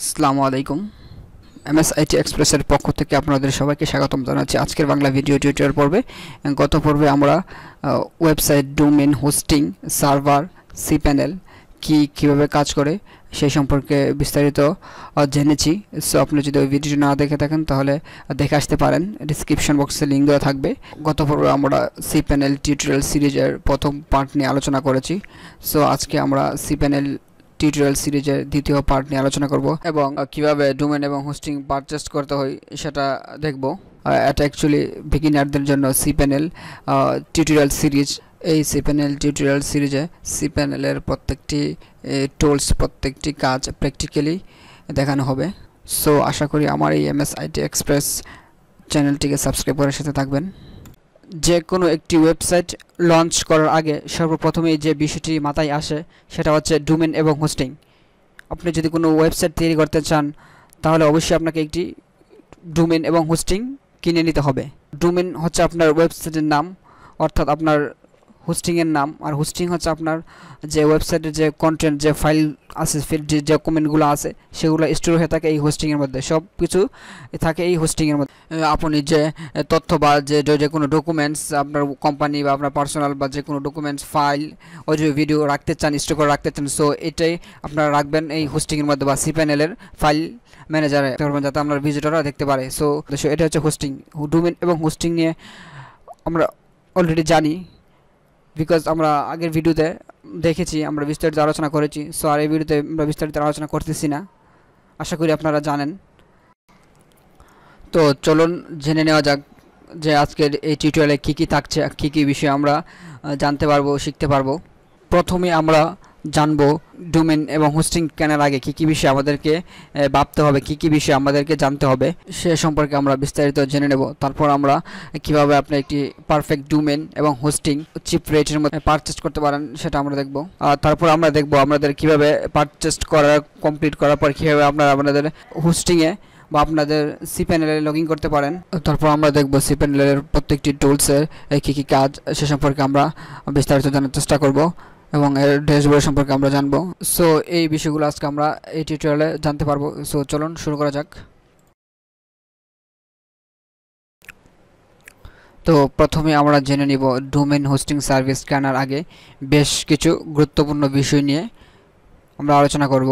আসসালামু আলাইকুম এমএসআইটি এক্সপ্রেসের পক্ষ থেকে আপনাদের সবাইকে স্বাগতম জানাচ্ছি আজকের বাংলা ভিডিও টিউটোরিয়াল পর্বে গত পর্বে আমরা website domain hosting server C panel কী কীভাবে কাজ করে সেই সম্পর্কে বিস্তারিত জেনেছি সো আপনি যদি ওই ভিডিওটি না দেখে থাকেন তাহলে দেখে আসতে পারেন ডিসক্রিপশন বক্সে লিঙ্ক দেওয়া থাকবে গত পর্বে আমরা সি প্যানেল টিউটোরিয়াল সিরিজের প্রথম পার্ট নিয়ে আলোচনা করেছি সো আজকে আমরা সি প্যানেল টিউটোরিয়াল সিরিজের দ্বিতীয় পার্ট নিয়ে আলোচনা করব এবং কিভাবে ডোমেন এবং হোস্টিং পারচেস করতে হয় সেটা দেখব এটা অ্যাকচুয়ালি বিগিনারদের জন্য সি প্যানেল টিউটোরিয়াল সিরিজ এই সি প্যানেল টিউটোরিয়াল সিরিজে সি প্যানেলের প্রত্যেকটি টুলস প্রত্যেকটি কাজ প্র্যাকটিক্যালি দেখানো হবে সো আশা করি আমার এই এম এস আইটি এক্সপ্রেস চ্যানেলটিকে সাবস্ক্রাইব করার সাথে থাকবেন যে কোনো একটি ওয়েবসাইট লঞ্চ করার আগে সর্বপ্রথমেই যে বিষয়টি মাথায় আসে সেটা হচ্ছে ডোমেন এবং হোস্টিং আপনি যদি কোনো ওয়েবসাইট তৈরি করতে চান তাহলে অবশ্যই আপনাকে একটি ডোমেন এবং হোস্টিং কিনে নিতে হবে ডোমেন হচ্ছে আপনার ওয়েবসাইটের নাম অর্থাৎ আপনার হোস্টিংয়ের নাম আর হোস্টিং হচ্ছে আপনার যে ওয়েবসাইটের যে কন্টেন্ট যে ফাইল আছে যে ডকুমেন্টগুলো আছে সেগুলো স্টোর হয়ে থাকে এই হোস্টিংয়ের মধ্যে সব কিছু থাকে এই হোস্টিংয়ের মধ্যে আপনি যে তথ্য বা যে যে কোনো ডকুমেন্টস আপনার কোম্পানি বা আপনার পার্সোনাল বা যে কোনো ডকুমেন্টস ফাইল অডিও ভিডিও রাখতে চান স্টোর করে রাখতে চান সো এটাই আপনারা রাখবেন এই হোস্টিংয়ের মধ্যে বা সি ফাইল ম্যানেজারে যাতে আপনার ভিজিটররা দেখতে পারে সো এটা হচ্ছে হোস্টিং ডোমেন এবং হোস্টিং নিয়ে আমরা অলরেডি জানি বিকজ আমরা আগের ভিডিওতে দেখেছি আমরা বিস্তারিত আলোচনা করেছি সো আর এই ভিডিওতে আমরা বিস্তারিত আলোচনা করতেছি না আশা করি আপনারা জানেন তো চলুন জেনে নেওয়া যাক যে আজকের এই টিউটোরিয়ালে কী কী থাকছে কী কী বিষয়ে আমরা জানতে পারবো শিখতে পারবো প্রথমে আমরা জানবো ডোমেন এবং হোস্টিং কেনার আগে কী কী বিষয়ে আমাদেরকে ভাবতে হবে কী কী বিষয়ে আমাদেরকে জানতে হবে সে সম্পর্কে আমরা বিস্তারিত জেনে নেব তারপর আমরা কিভাবে আপনি একটি পারফেক্ট ডোমেন এবং হোস্টিং চিপ রেটের মধ্যে পারচেস করতে পারেন সেটা আমরা দেখব তারপর আমরা দেখব আমাদের কিভাবে পারচেস করার কমপ্লিট করার পর কীভাবে আপনারা আপনাদের হোস্টিংয়ে বা আপনাদের সি প্যানেলে লগ ইন করতে পারেন তারপর আমরা দেখব সি প্যানেলের প্রত্যেকটি টুলসের কী কী কাজ সে সম্পর্কে আমরা বিস্তারিত জানার চেষ্টা করব এবং এর ড্যাশবোর্ড সম্পর্কে আমরা জানবো সো এই বিষয়গুলো আজকে আমরা এই টিউটোরিয়ালে জানতে পারবো সো চলুন শুরু করা যাক তো প্রথমে আমরা জেনে নিব ডোমেন হোস্টিং সার্ভিস কেনার আগে বেশ কিছু গুরুত্বপূর্ণ বিষয় নিয়ে আমরা আলোচনা করব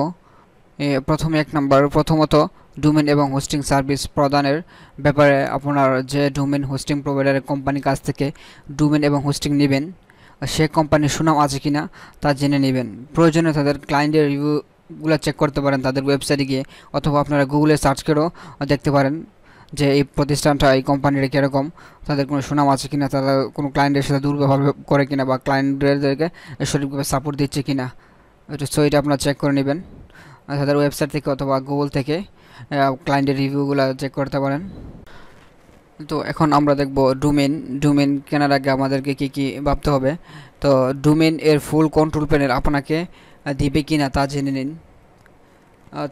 প্রথমে এক নম্বর প্রথমত ডোমেন এবং হোস্টিং সার্ভিস প্রদানের ব্যাপারে আপনার যে ডোমেন হোস্টিং প্রোভাইডারের কোম্পানির কাছ থেকে ডোমেন এবং হোস্টিং নেবেন সে কোম্পানির সুনাম আছে কি না তা জেনে নেবেন প্রয়োজনে তাদের ক্লায়েন্টের রিভিউগুলো চেক করতে পারেন তাদের ওয়েবসাইটে গিয়ে অথবা আপনারা গুগলে সার্চ করেও দেখতে পারেন যে এই প্রতিষ্ঠানটা এই কোম্পানিটা কীরকম তাদের কোনো সুনাম আছে কিনা তারা কোনো ক্লায়েন্টের সাথে দুর্ব্যবহার করে কিনা বা ক্লায়েন্টদেরকে সঠিকভাবে সাপোর্ট দিচ্ছে কিনা সো এটা আপনারা চেক করে নেবেন তাদের ওয়েবসাইট থেকে অথবা গুগল থেকে ক্লায়েন্টের রিভিউগুলো চেক করতে পারেন তো এখন আমরা দেখব ডোমেন ডোমেন কেনার আগে আমাদেরকে কি কি ভাবতে হবে তো ডোমেন এর ফুল কন্ট্রোল প্যানেল আপনাকে দিবে কিনা তা জেনে নিন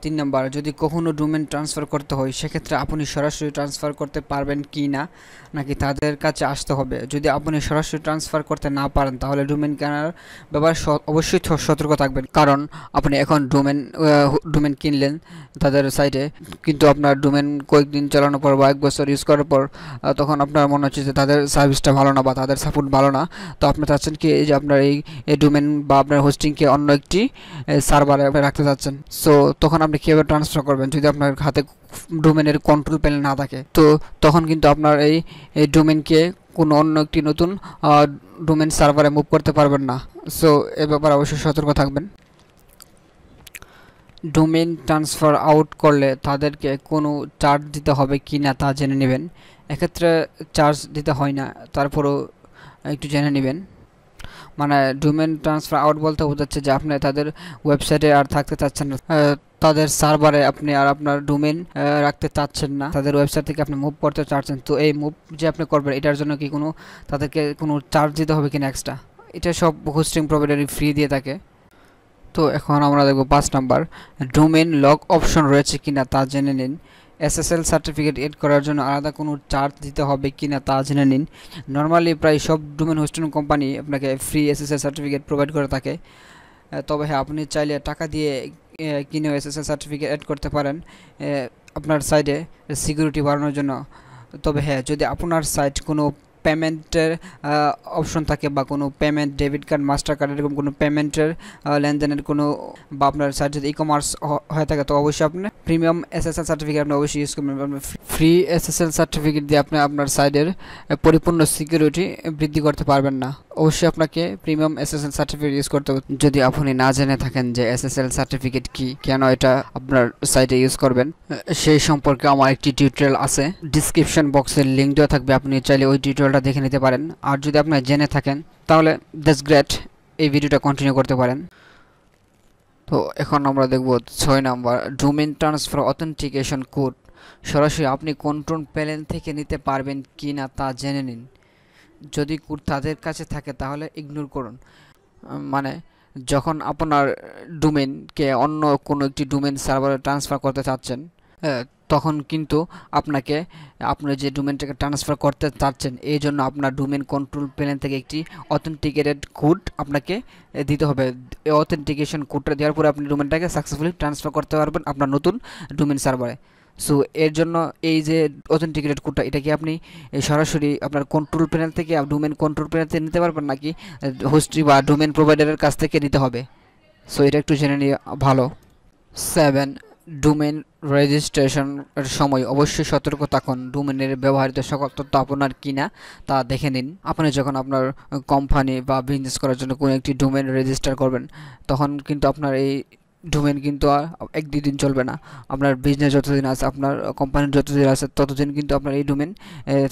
তিন নম্বর যদি কখনও ডোমেন ট্রান্সফার করতে হয় সেক্ষেত্রে আপনি সরাসরি ট্রান্সফার করতে পারবেন কি না নাকি তাদের কাছে আসতে হবে যদি আপনি সরাসরি ট্রান্সফার করতে না পারেন তাহলে ডোমেন কেনার ব্যাপারে অবশ্যই সতর্ক থাকবেন কারণ আপনি এখন ডোমেন ডোমেন কিনলেন তাদের সাইটে কিন্তু আপনার ডোমেন কয়েকদিন চালানোর পর বা এক বছর ইউজ করার পর তখন আপনার মনে হচ্ছে যে তাদের সার্ভিসটা ভালো না বা তাদের সাপোর্ট ভালো না তো আপনি চাচ্ছেন কি যে আপনার এই ডোমেন বা আপনার হোস্টিংকে অন্য একটি সার্ভারে রাখতে চাচ্ছেন সো তখন তখন আপনি কীভাবে ট্রান্সফার করবেন যদি আপনার হাতে ডোমেনের কন্ট্রোল প্যানেল না থাকে তো তখন কিন্তু আপনার এই ডোমেনকে কোনো অন্য একটি নতুন ডোমেন সার্ভারে মুভ করতে পারবেন না সো এ ব্যাপারে অবশ্যই সতর্ক থাকবেন ডোমেন ট্রান্সফার আউট করলে তাদেরকে কোনো চার্জ দিতে হবে কি না তা জেনে নেবেন এক্ষেত্রে চার্জ দিতে হয় না তারপরও একটু জেনে নেবেন মানে ডোমেন ট্রান্সফার আউট বলতে বোঝাচ্ছে যে আপনি তাদের ওয়েবসাইটে আর থাকতে চাচ্ছেন না তাদের সার্ভারে আপনি আর আপনার ডোমেন রাখতে চাচ্ছেন না তাদের ওয়েবসাইট থেকে আপনি মুভ করতে চাচ্ছেন তো এই মুভ যে আপনি করবেন এটার জন্য কি কোনো তাদেরকে কোনো চার্জ দিতে হবে না এক্সট্রা এটা সব হোস্টিং প্রোভাইডারই ফ্রি দিয়ে থাকে তো এখন আমরা দেখব পাঁচ নাম্বার ডোমেন লক অপশন রয়েছে কিনা তা জেনে নিন এল সার্টিফিকেট এড করার জন্য আলাদা কোনো চার্জ দিতে হবে কি না তা জেনে নিন নর্মালি প্রায় সব ডোমেন হোস্টিং কোম্পানি আপনাকে ফ্রি এল সার্টিফিকেট প্রোভাইড করে থাকে তবে হ্যাঁ আপনি চাইলে টাকা দিয়ে কিনেও এসএসএল সার্টিফিকেট অ্যাড করতে পারেন আপনার সাইডে সিকিউরিটি বাড়ানোর জন্য তবে হ্যাঁ যদি আপনার সাইট কোনো পেমেন্টের অপশন থাকে বা কোনো payment debit card Mastercard এরকম কোনো পেমেন্টের লেনদেনের কোনো বা আপনার সাইট যদি ই কমার্স হয়ে থাকে তো অবশ্যই আপনি প্রিমিয়াম এসএসএল সার্টিফিকেট আপনি অবশ্যই ইউজ করবেন ফ্রি এসএসএল সার্টিফিকেট দিয়ে আপনি আপনার সাইটের পরিপূর্ণ সিকিউরিটি বৃদ্ধি করতে পারবেন না অবশ্যই আপনাকে premium S S L certificate use করতে যদি আপনি না জেনে থাকেন যে এস এস এল সার্টিফিকেট কি কেন এটা আপনার সাইটে ইউজ করবেন সেই সম্পর্কে আমার একটি টিউটোরিয়াল আছে ডিসক্রিপশন বক্সের লিঙ্ক দেওয়া থাকবে আপনি চাইলে ওই টিউটোরিয়ালটা দেখে নিতে পারেন আর যদি আপনি জেনে থাকেন তাহলে দ্যাটস গ্রেট এই ভিডিওটা কন্টিনিউ করতে পারেন তো এখন আমরা দেখব ছয় number domain transfer authentication code সরাসরি আপনি কন্ট্রোল প্যানেল থেকে নিতে পারবেন কি না তা জেনে নিন যদি কোড তাদের কাছে থাকে তাহলে ইগনোর করুন মানে যখন আপনার ডোমেনকে অন্য কোনো একটি ডোমেন সার্ভারে ট্রান্সফার করতে চাচ্ছেন তখন কিন্তু আপনাকে আপনার যে ডোমেনটাকে ট্রান্সফার করতে চাচ্ছেন এই জন্য আপনার ডোমেন কন্ট্রোল প্লেন থেকে একটি অথেন্টিকেটেড কোড আপনাকে দিতে হবে অথেন্টিকেশন কোডটা দেওয়ার পরে আপনি ডোমেনটাকে সাকসেসফুলি ট্রান্সফার করতে পারবেন আপনার নতুন ডোমেন সার্ভারে সো এর জন্য এই যে অথেন্টিকেটেড কোডটা এটা কি আপনি সরাসরি আপনার কন্ট্রোল প্যানেল থেকে ডোমেন কন্ট্রোল প্যানেল থেকে নিতে পারবেন নাকি হোস্ট্রি বা ডোমেন প্রোভাইডারের কাছ থেকে নিতে হবে সো এটা একটু জেনে নিয়ে ভালো সেভেন ডোমেন রেজিস্ট্রেশনের সময় অবশ্যই সতর্ক থাকুন ডোমেনের ব্যবহৃত সকল তথ্য আপনার কিনা তা দেখে নিন আপনি যখন আপনার কোম্পানি বা বিজনেস করার জন্য কোনো একটি ডোমেন রেজিস্টার করবেন তখন কিন্তু আপনার এই ডোমেন কিন্তু আর এক দুই দিন চলবে না আপনার বিজনেস যতদিন আছে আপনার কোম্পানির যতদিন আছে ততদিন কিন্তু আপনার এই ডোমেন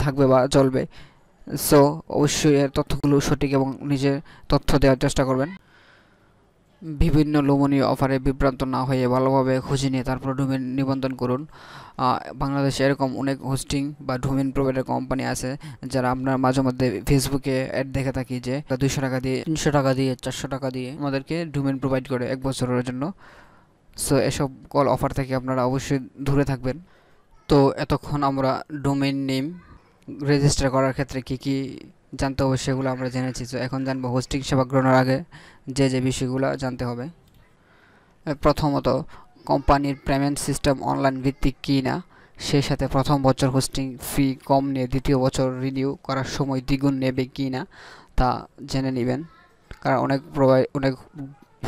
থাকবে বা চলবে সো অবশ্যই এর তথ্যগুলো সঠিক এবং নিজের তথ্য দেওয়ার চেষ্টা করবেন বিভিন্ন লোমনীয় অফারে বিভ্রান্ত না হয়ে ভালোভাবে খুঁজে নিয়ে তারপর ডোমেন নিবন্ধন করুন বাংলাদেশে এরকম অনেক হোস্টিং বা ডোমেন প্রোভাইডার কোম্পানি আছে যারা আপনার মাঝে মধ্যে ফেসবুকে অ্যাড দেখে থাকি যে দুইশো টাকা দিয়ে তিনশো টাকা দিয়ে চারশো টাকা দিয়ে আমাদেরকে ডোমেন প্রোভাইড করে এক বছরের জন্য সো এসব কল অফার থেকে আপনারা অবশ্যই দূরে থাকবেন তো এতক্ষণ আমরা ডোমেন নেম রেজিস্টার করার ক্ষেত্রে কী কী জানতে হবে সেগুলো আমরা জেনেছি তো এখন জানবো হোস্টিং সেবা গ্রহণের আগে যে যে বিষয়গুলো জানতে হবে প্রথমত কোম্পানির পেমেন্ট সিস্টেম অনলাইন ভিত্তিক কি না সেই সাথে প্রথম বছর হোস্টিং ফি কম নিয়ে দ্বিতীয় বছর রিনিউ করার সময় দ্বিগুণ নেবে কি না তা জেনে নেবেন কারণ অনেক প্রোভাই অনেক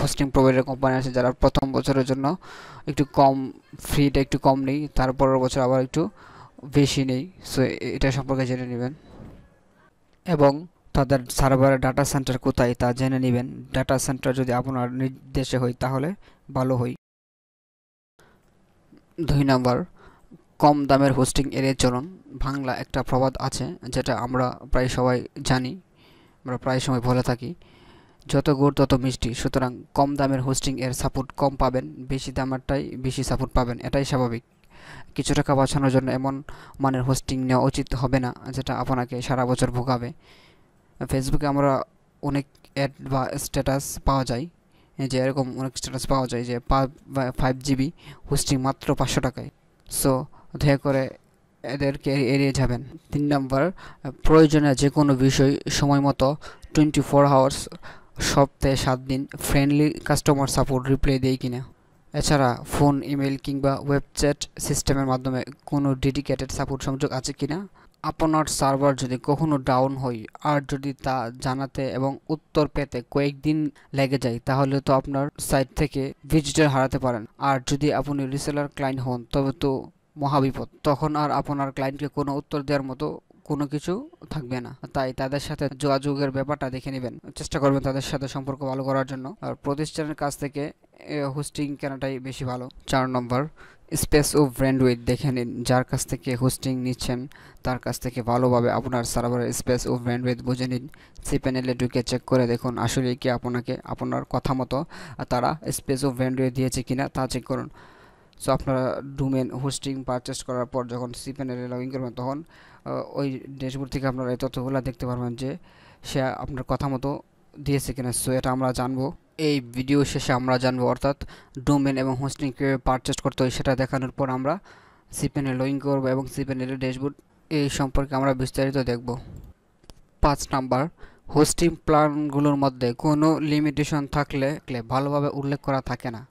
হোস্টিং প্রোভাইডার কোম্পানি আছে যারা প্রথম বছরের জন্য একটু কম ফিটা একটু কম নেই তারপরের বছর আবার একটু বেশি নেই সো এটা সম্পর্কে জেনে নেবেন এবং তাদের সার্ভারের ডাটা সেন্টার কোথায় তা জেনে নেবেন ডাটা সেন্টার যদি আপনার নির্দেশে হয় তাহলে ভালো হই দুই নম্বর কম দামের হোস্টিং এড়িয়ে চলুন বাংলা একটা প্রবাদ আছে যেটা আমরা প্রায় সবাই জানি আমরা প্রায় সময় বলে থাকি যত গুড় তত মিষ্টি সুতরাং কম দামের হোস্টিং এর সাপোর্ট কম পাবেন বেশি দামেরটাই বেশি সাপোর্ট পাবেন এটাই স্বাভাবিক কিছু টাকা বাঁচানোর জন্য এমন মানের হোস্টিং নেওয়া উচিত হবে না যেটা আপনাকে সারা বছর ভোগাবে ফেসবুকে আমরা অনেক অ্যাড বা স্ট্যাটাস পাওয়া যায় যে এরকম অনেক স্ট্যাটাস পাওয়া যায় যে ফাইভ জিবি হোস্টিং মাত্র পাঁচশো টাকায় সো দয়া করে এদেরকে এড়িয়ে যাবেন তিন নম্বর প্রয়োজনে যে কোনো বিষয় সময় মতো টোয়েন্টি ফোর আওয়ার্স সপ্তাহে সাত দিন ফ্রেন্ডলি কাস্টমার সাপোর্ট রিপ্লাই দেয় কিনা এছাড়া ফোন ইমেল কিংবা ওয়েবচ্যাট সিস্টেমের মাধ্যমে কোনো ডেডিকেটেড সাপোর্ট সংযোগ আছে কিনা আপনার সার্ভার যদি কখনো ডাউন হয় আর যদি তা জানাতে এবং উত্তর পেতে কয়েকদিন লেগে যায় তাহলে তো আপনার সাইট থেকে ভিজিটর হারাতে পারেন আর যদি আপনি রিসেলার ক্লায়েন্ট হন তবে তো মহাবিপদ তখন আর আপনার ক্লায়েন্টকে কোনো উত্তর দেওয়ার মতো কোনো কিছু থাকবে না তাই তাদের সাথে যোগাযোগের ব্যাপারটা দেখে নেবেন চেষ্টা করবেন তাদের সাথে সম্পর্ক ভালো করার জন্য আর প্রতিষ্ঠানের কাছ থেকে হোস্টিং কেনাটাই বেশি ভালো চার নম্বর স্পেস ও ব্র্যান্ডউইথ দেখে নিন যার কাছ থেকে হোস্টিং নিচ্ছেন তার কাছ থেকে ভালোভাবে আপনার সার্ভারের স্পেস ও ব্র্যান্ডউইথ বুঝে নিন সি প্যানেলে ঢুকে চেক করে দেখুন আসলে কি আপনাকে আপনার কথা মতো তারা স্পেস ও ব্র্যান্ডউইথ দিয়েছে কিনা তা চেক করুন সো আপনারা ডোমেন হোস্টিং পারচেস করার পর যখন সি প্যানেলে লগ ইন করবেন তখন ওই ড্যাশবোর্ড থেকে আপনারা এই তথ্যগুলো দেখতে পারবেন যে সে আপনার কথা মতো দিয়েছে কিনা সো এটা আমরা জানবো এই ভিডিও শেষে আমরা জানবো অর্থাৎ ডোমেন এবং হোস্টিং কীভাবে পারচেস করতে হয় সেটা দেখানোর পর আমরা সিপেনে লইন করবো এবং সিপেনের ড্যাশবোর্ড এই সম্পর্কে আমরা বিস্তারিত দেখব পাঁচ নাম্বার হোস্টিং প্ল্যানগুলোর মধ্যে কোনো লিমিটেশন থাকলে ভালোভাবে উল্লেখ করা থাকে না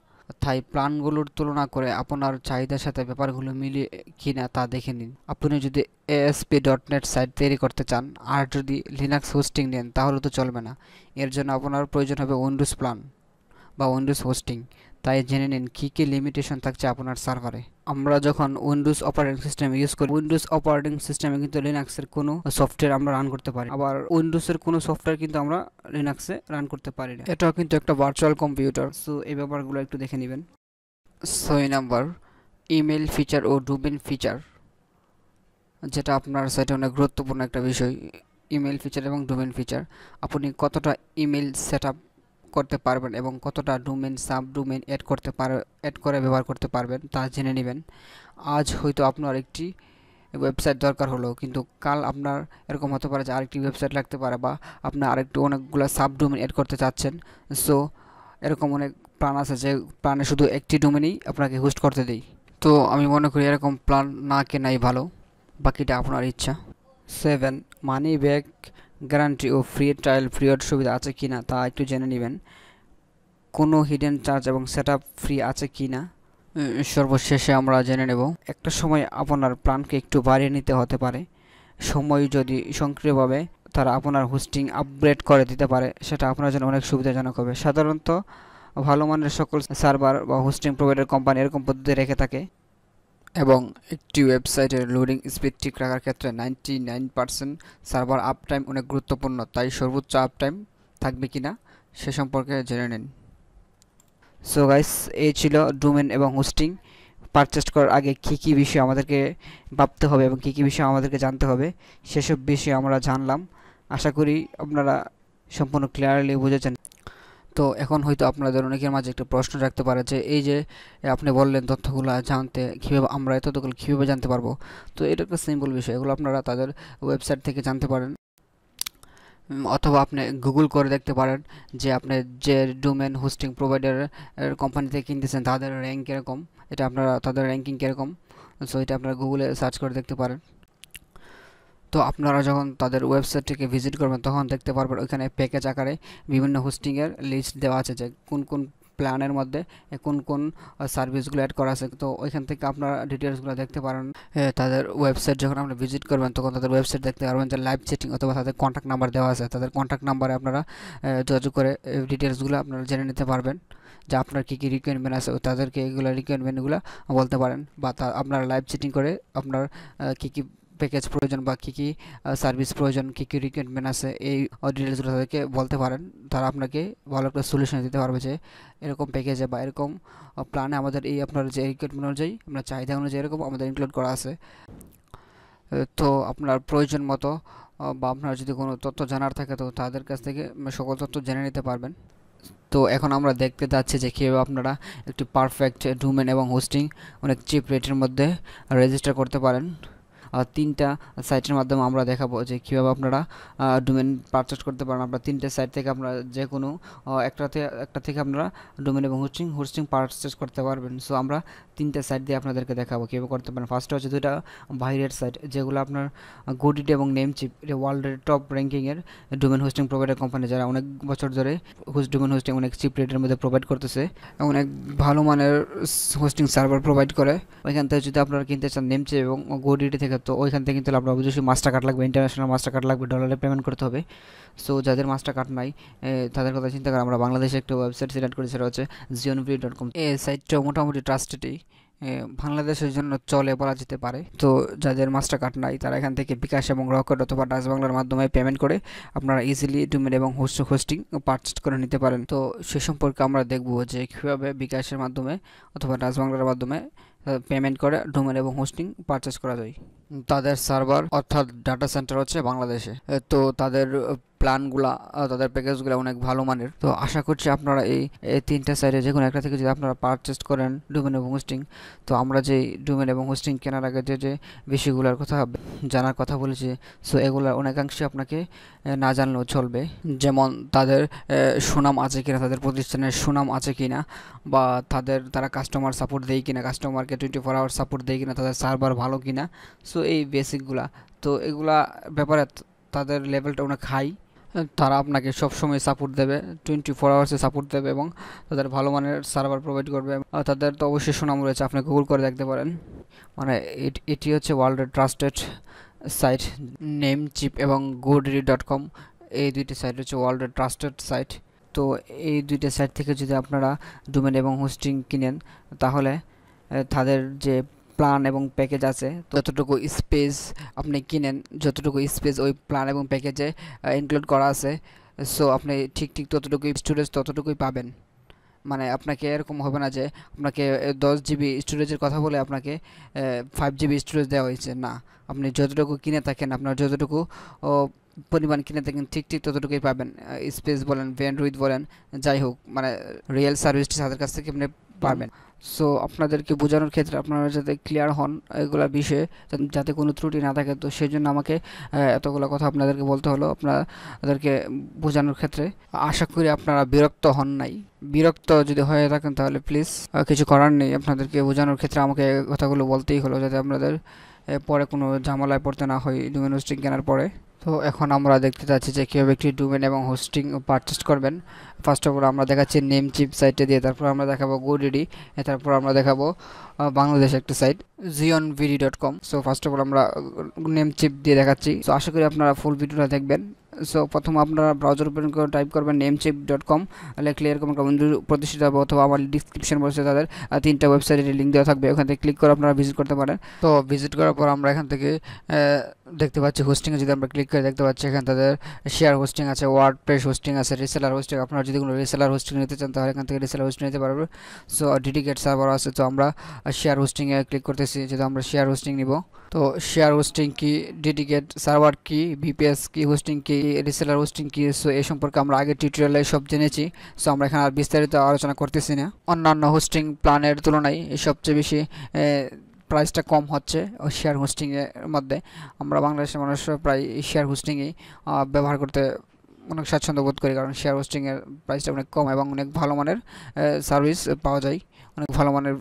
তাই প্ল্যানগুলোর তুলনা করে আপনার চাহিদার সাথে ব্যাপারগুলো মিলে কিনা তা দেখে নিন আপনি যদি এএসপি ডট নেট সাইট তৈরি করতে চান আর যদি লিনাক্স হোস্টিং নেন তাহলে তো চলবে না এর জন্য আপনার প্রয়োজন হবে উইন্ডোজ প্ল্যান বা উইন্ডোজ হোস্টিং তাই জেনে নিন কী কী লিমিটেশন থাকছে আপনার সার্ভারে আমরা যখন উইন্ডোজ অপারেটিং সিস্টেম ইউজ করি উইন্ডোজ অপারেটিং সিস্টেমে কিন্তু লিনাক্সের কোনো সফটওয়্যার আমরা রান করতে পারি আবার উইন্ডোজের কোনো সফটওয়্যার কিন্তু আমরা লিনাক্সে রান করতে পারি না এটাও কিন্তু একটা ভার্চুয়াল কম্পিউটার সো এই ব্যাপারগুলো একটু দেখে নেবেন ছয় নাম্বার ইমেল ফিচার ও ডোমেন ফিচার যেটা আপনার সাইটে অনেক গুরুত্বপূর্ণ একটা বিষয় ইমেল ফিচার এবং ডোমেন ফিচার আপনি কতটা ইমেল সেট করতে পারবেন এবং কতটা ডোমেন সাব ডোমেন অ্যাড করতে পার অ্যাড করে ব্যবহার করতে পারবেন তা জেনে নেবেন আজ হয়তো আপনার একটি ওয়েবসাইট দরকার হলো কিন্তু কাল আপনার এরকম হতে পারে যে আরেকটি ওয়েবসাইট লাগতে পারে বা আপনার আরেকটি অনেকগুলো সাব ডোমেন অ্যাড করতে চাচ্ছেন সো এরকম অনেক প্ল্যান আছে যে প্ল্যানে শুধু একটি ডোমেনই আপনাকে হোস্ট করতে দেই তো আমি মনে করি এরকম প্ল্যান না কেনাই ভালো বাকিটা আপনার ইচ্ছা সেভেন মানি ব্যাগ গ্যারান্টি ও ফ্রি ট্রায়াল পিরিয়ড সুবিধা আছে কি না তা একটু জেনে নেবেন কোনো হিডেন চার্জ এবং সেট ফ্রি আছে কি না সর্বশেষে আমরা জেনে নেব একটা সময় আপনার প্ল্যানকে একটু বাড়িয়ে নিতে হতে পারে সময় যদি সক্রিয়ভাবে তারা আপনার হোস্টিং আপগ্রেড করে দিতে পারে সেটা আপনার জন্য অনেক সুবিধাজনক হবে সাধারণত ভালো মানের সকল সার্ভার বা হোস্টিং প্রোভাইডার কোম্পানি এরকম পদ্ধতি রেখে থাকে এবং একটি ওয়েবসাইটের লোডিং স্পিড ঠিক রাখার ক্ষেত্রে নাইনটি সার্ভার আপ টাইম অনেক গুরুত্বপূর্ণ তাই সর্বোচ্চ আপ টাইম থাকবে কি না সে সম্পর্কে জেনে নিন সো গাইস এই ছিল ডোমেন এবং হোস্টিং পারচেস করার আগে কী কী বিষয় আমাদেরকে ভাবতে হবে এবং কী কী বিষয় আমাদেরকে জানতে হবে সেসব বিষয় আমরা জানলাম আশা করি আপনারা সম্পূর্ণ ক্লিয়ারলি বুঝেছেন তো এখন হয়তো আপনাদের অনেকের মাঝে একটা প্রশ্ন রাখতে পারে যে এই যে আপনি বললেন তথ্যগুলো জানতে কীভাবে আমরা এতগুলো তথ্যগুলো কীভাবে জানতে পারবো তো এটা একটা সিম্পল বিষয় এগুলো আপনারা তাদের ওয়েবসাইট থেকে জানতে পারেন অথবা আপনি গুগল করে দেখতে পারেন যে আপনি যে ডোমেন হোস্টিং প্রোভাইডার কোম্পানিতে কিনতেছেন তাদের র্যাঙ্ক কীরকম এটা আপনারা তাদের র্যাঙ্কিং কীরকম সো এটা আপনারা গুগলে সার্চ করে দেখতে পারেন তো আপনারা যখন তাদের ওয়েবসাইটটিকে ভিজিট করবেন তখন দেখতে পারবেন ওইখানে প্যাকেজ আকারে বিভিন্ন হোস্টিংয়ের লিস্ট দেওয়া আছে যে কোন কোন প্ল্যানের মধ্যে কোন কোন সার্ভিসগুলো অ্যাড করা আছে তো ওইখান থেকে আপনারা ডিটেলসগুলো দেখতে পারেন তাদের ওয়েবসাইট যখন আপনি ভিজিট করবেন তখন তাদের ওয়েবসাইট দেখতে পারবেন যে লাইভ চেটিং অথবা তাদের কন্ট্যাক্ট নাম্বার দেওয়া আছে তাদের কন্ট্যাক্ট নাম্বারে আপনারা যোগাযোগ করে ডিটেলসগুলো আপনারা জেনে নিতে পারবেন যে আপনার কী কী রিকোয়ারমেন্ট আছে তাদেরকে এগুলো রিকোয়ারমেন্টগুলো বলতে পারেন বা তা আপনারা লাইভ চেটিং করে আপনার কী কী প্যাকেজ প্রয়োজন বা কী কী সার্ভিস প্রয়োজন কী কী রিকুইটমেন্ট আছে এই ডিটেলসগুলো তাদেরকে বলতে পারেন তারা আপনাকে ভালো একটা সলিউশন দিতে পারবে যে এরকম প্যাকেজে বা এরকম প্ল্যানে আমাদের এই আপনার যে রিক্রুটমেন্ট অনুযায়ী আপনার চাহিদা অনুযায়ী এরকম আমাদের ইনক্লুড করা আছে তো আপনার প্রয়োজন মতো বা আপনার যদি কোনো তথ্য জানার থাকে তো তাদের কাছ থেকে সকল তথ্য জেনে নিতে পারবেন তো এখন আমরা দেখতে যাচ্ছি যে কীভাবে আপনারা একটি পারফেক্ট ডোমেন এবং হোস্টিং অনেক চিপ রেটের মধ্যে রেজিস্টার করতে পারেন তিনটা সাইটের মাধ্যমে আমরা দেখাবো যে কীভাবে আপনারা ডোমেন পারচেস করতে পারেন আপনারা তিনটে সাইট থেকে আপনারা যে কোনো একটা থেকে একটা থেকে আপনারা ডোমেন এবং হোস্টিং হোস্টিং পারচেস করতে পারবেন সো আমরা তিনটে সাইড দিয়ে আপনাদেরকে দেখাবো কীভাবে করতে পারেন ফার্স্ট হচ্ছে দুটা বাইরের সাইট যেগুলো আপনার গুডিট এবং নেমচিপ এটা ওয়ার্ল্ডের টপ র্যাঙ্কিংয়ের ডোমেন হোস্টিং প্রোভাইডার কোম্পানি যারা অনেক বছর ধরে ডোমেন হোস্টিং অনেক চিপ রেটের মধ্যে প্রোভাইড করতেছে অনেক ভালো মানের হোস্টিং সার্ভার প্রোভাইড করে ওইখান থেকে যদি আপনারা কিনতে চান নেমচে এবং গুডিটি থেকে তো ওইখান থেকে কিন্তু আপনার অবশ্যই মাস্টার কার্ড লাগবে ইন্টারন্যাশনাল মাস্টার কার্ড লাগবে ডলারে পেমেন্ট করতে হবে সো যাদের মাস্টার কার্ড নাই তাদের কথা চিন্তা করে আমরা বাংলাদেশে একটা ওয়েবসাইট সিলেক্ট করি সেটা হচ্ছে জিওনভি ডট কম এই সাইটটা মোটামুটি ট্রাস্টেডই বাংলাদেশের জন্য চলে বলা যেতে পারে তো যাদের মাস্টার কার্ড নাই তারা এখান থেকে বিকাশ এবং রকেট অথবা ডাচ বাংলার মাধ্যমে পেমেন্ট করে আপনারা ইজিলি ডোমেন এবং হোস্ট হোস্টিং পারচেজ করে নিতে পারেন তো সে সম্পর্কে আমরা দেখব যে কীভাবে বিকাশের মাধ্যমে অথবা ডাচ বাংলার মাধ্যমে পেমেন্ট করে ডোমেন এবং হোস্টিং পারচেস করা যায় তাদের সার্ভার অর্থাৎ ডাটা সেন্টার হচ্ছে বাংলাদেশে তো তাদের প্ল্যানগুলা তাদের প্যাকেজগুলো অনেক ভালো মানের তো আশা করছি আপনারা এই তিনটা সাইডে যে কোনো একটা থেকে যদি আপনারা পারচেস করেন ডোমেন এবং হোস্টিং তো আমরা যে ডোমেন এবং হোস্টিং কেনার আগে যে যে বিষয়গুলোর কথা জানার কথা বলেছি সো এগুলোর অনেকাংশে আপনাকে না জানলেও চলবে যেমন তাদের সুনাম আছে কিনা তাদের প্রতিষ্ঠানের সুনাম আছে কিনা বা তাদের তারা কাস্টমার সাপোর্ট দেয় কিনা কাস্টমারকে টোয়েন্টি ফোর আওয়ার সাপোর্ট দেয় কিনা তাদের সার্ভার ভালো কিনা সো এই বেসিকগুলা তো এগুলা ব্যাপারে তাদের লেভেলটা অনেক হাই তারা আপনাকে সবসময় সাপোর্ট দেবে টোয়েন্টি ফোর আওয়ার্সে সাপোর্ট দেবে এবং তাদের ভালো মানের সার্ভার প্রোভাইড করবে তাদের তো অবশ্যই সুনাম রয়েছে আপনি গুগল করে দেখতে পারেন মানে এটি হচ্ছে ওয়ার্ল্ডের ট্রাস্টেড সাইট নেম চিপ এবং গোডরি ডট কম এই দুইটি সাইট হচ্ছে ওয়ার্ল্ডের ট্রাস্টেড সাইট তো এই দুইটা সাইট থেকে যদি আপনারা ডোমেন এবং হোস্টিং কিনেন তাহলে তাদের যে প্ল্যান এবং প্যাকেজ আছে যতটুকু স্পেস আপনি কিনেন যতটুকু স্পেস ওই প্ল্যান এবং প্যাকেজে ইনক্লুড করা আছে সো আপনি ঠিক ঠিক ততটুকুই স্টোরেজ ততটুকুই পাবেন মানে আপনাকে এরকম হবে না যে আপনাকে দশ জিবি স্টোরেজের কথা বলে আপনাকে ফাইভ জিবি স্টোরেজ দেওয়া হয়েছে না আপনি যতটুকু কিনে থাকেন আপনার যতটুকু পরিমাণ কিনে থাকেন ঠিক ঠিক ততটুকুই পাবেন স্পেস বলেন ভেন রুইথ বলেন যাই হোক মানে রিয়েল সার্ভিসটি তাদের কাছ থেকে আপনি পারবেন সো আপনাদেরকে বোঝানোর ক্ষেত্রে আপনারা যাতে ক্লিয়ার হন এগুলা বিষয়ে যাতে কোনো ত্রুটি না থাকে তো সেই জন্য আমাকে এতগুলো কথা আপনাদেরকে বলতে হলো আপনাদেরকে বোঝানোর ক্ষেত্রে আশা করি আপনারা বিরক্ত হন নাই বিরক্ত যদি হয়ে থাকেন তাহলে প্লিজ কিছু করার নেই আপনাদেরকে বোঝানোর ক্ষেত্রে আমাকে কথাগুলো বলতেই হলো যাতে আপনাদের পরে কোনো ঝামেলায় পড়তে না হয় ইউনিভার্সিটি কেনার পরে তো এখন আমরা দেখতে চাচ্ছি যে কীভাবে একটি ডোমেন এবং হোস্টিং পারচেস করবেন ফার্স্ট অফ অল আমরা দেখাচ্ছি নেম চিপ সাইটে দিয়ে তারপর আমরা দেখাবো গোডিডি তারপর আমরা দেখাবো বাংলাদেশ একটা সাইট জিওন ভিডি dot com so first of all আমরা নেম চিপ দিয়ে দেখাচ্ছি সো আশা করি আপনারা ফুল ভিডিওটা দেখবেন সো প্রথম আপনারা ব্রাউজার ওপেন করে টাইপ করবেন নেমচিপ ডট কম লিখলে এরকম একটা বন্ধু প্রতিষ্ঠিত হবে অথবা আমার ডিসক্রিপশন বলছে তাদের তিনটা ওয়েবসাইটের লিঙ্ক দেওয়া থাকবে ওখান থেকে ক্লিক করে আপনারা ভিজিট করতে পারেন তো ভিজিট করার পর আমরা এখান থেকে দেখতে পাচ্ছি হোস্টিংয়ে যদি আমরা ক্লিক করে দেখতে পাচ্ছি এখানে তাদের শেয়ার হোস্টিং আছে ওয়ার্ড প্রেস হোস্টিং আছে রিসেলার হোস্টিং আপনারা যদি কোনো রিসেলার হোস্টিং নিতে চান তাহলে এখান থেকে রিসেলার হোস্টিং নিতে পারবেন সো ডেডিকেট সার্ভার আছে তো আমরা শেয়ার হোস্টিংয়ে ক্লিক করতেছি যেহেতু আমরা শেয়ার হোস্টিং নিব তো শেয়ার হোস্টিং কি ডেডিকেট সার্ভার কি ভিপিএস কি হোস্টিং কি রিসেলার হোস্টিং কি সো এই সম্পর্কে আমরা আগে টিউটোরিয়ালে সব জেনেছি সো আমরা এখানে আর বিস্তারিত আলোচনা করতেছি না অন্যান্য হোস্টিং প্ল্যানের তুলনায় সবচেয়ে বেশি প্রাইসটা কম হচ্ছে শেয়ার হোস্টিংয়ের মধ্যে আমরা বাংলাদেশের মানুষ প্রায় শেয়ার হোস্টিংয়েই ব্যবহার করতে অনেক স্বাচ্ছন্দ্য বোধ করি কারণ শেয়ার হোস্টিংয়ের প্রাইসটা অনেক কম এবং অনেক ভালো মানের সার্ভিস পাওয়া যায় অনেক ভালো মানের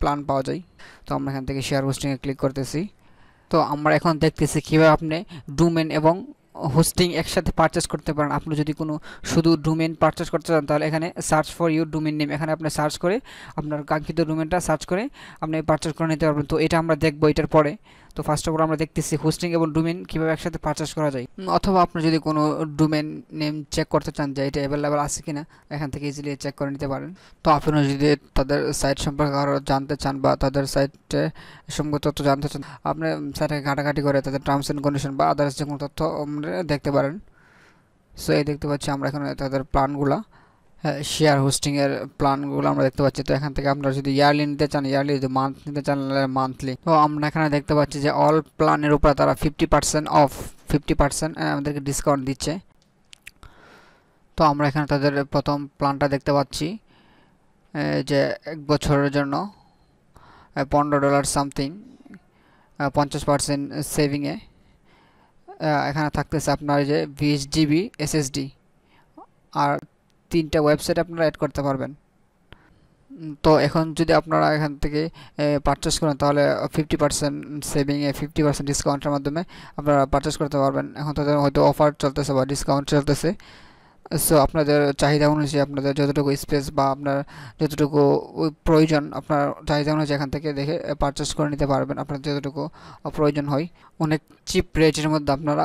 প্ল্যান পাওয়া যায় তো আমরা এখান থেকে শেয়ার হোস্টিংয়ে ক্লিক করতেছি তো আমরা এখন দেখতেছি কীভাবে আপনি ডুমেন এবং হোস্টিং একসাথে পারচেস করতে পারেন আপনি যদি কোনো শুধু ডোমেন পারচেস করতে চান তাহলে এখানে search for your domain name এখানে আপনি সার্চ করে আপনার কাঙ্ক্ষিত ডোমেনটা সার্চ করে আপনি পারচেস করে নিতে পারবেন তো এটা আমরা দেখবো এটার পরে তো ফার্স্ট অফ অল আমরা দেখতেছি হোস্টিং এবং ডোমেন কীভাবে একসাথে পারচেস করা যায় অথবা আপনি যদি কোনো ডোমেন নেম চেক করতে চান যে এটা অ্যাভেলেবেল আছে কি না এখান থেকে ইজিলি চেক করে নিতে পারেন তো আপনারা যদি তাদের সাইট সম্পর্কে আরও জানতে চান বা তাদের সাইটে সম্পর্কে তথ্য জানতে চান আপনি সাইটে ঘাটাঘাটি করে তাদের টার্মস অ্যান্ড কন্ডিশন বা আদার্স যে কোনো তথ্য দেখতে পারেন সো এই দেখতে পাচ্ছি আমরা এখানে তাদের প্ল্যানগুলা শেয়ার হোস্টিংয়ের প্ল্যানগুলো আমরা দেখতে পাচ্ছি তো এখান থেকে আপনারা যদি ইয়ারলি নিতে চান ইয়ারলি যদি মান্থ নিতে চান মান্থলি তো আমরা এখানে দেখতে পাচ্ছি যে অল প্ল্যানের উপরে তারা fifty percent off fifty percent আমাদেরকে ডিসকাউন্ট দিচ্ছে তো আমরা এখানে তাদের প্রথম প্ল্যানটা দেখতে পাচ্ছি যে এক বছরের জন্য পনেরো ডলার সামথিং পঞ্চাশ পার্সেন্ট সেভিংয়ে এখানে থাকতেছে আপনার যে বিএস জিবি এসএসডি আর তিনটা ওয়েবসাইট আপনারা অ্যাড করতে পারবেন তো এখন যদি আপনারা এখান থেকে পারচেস করেন তাহলে ফিফটি পার্সেন্ট সেভিংয়ে ফিফটি পার্সেন্ট ডিসকাউন্টের মাধ্যমে আপনারা পারচেস করতে পারবেন এখন তাদের হয়তো অফার চলতেছে বা ডিসকাউন্ট চলতেছে সো আপনাদের চাহিদা অনুযায়ী আপনাদের যতটুকু স্পেস বা আপনার যতটুকু প্রয়োজন আপনার চাহিদা অনুযায়ী এখান থেকে দেখে পারচেস করে নিতে পারবেন আপনার যতটুকু প্রয়োজন হয় অনেক চিপ রেটের মধ্যে আপনারা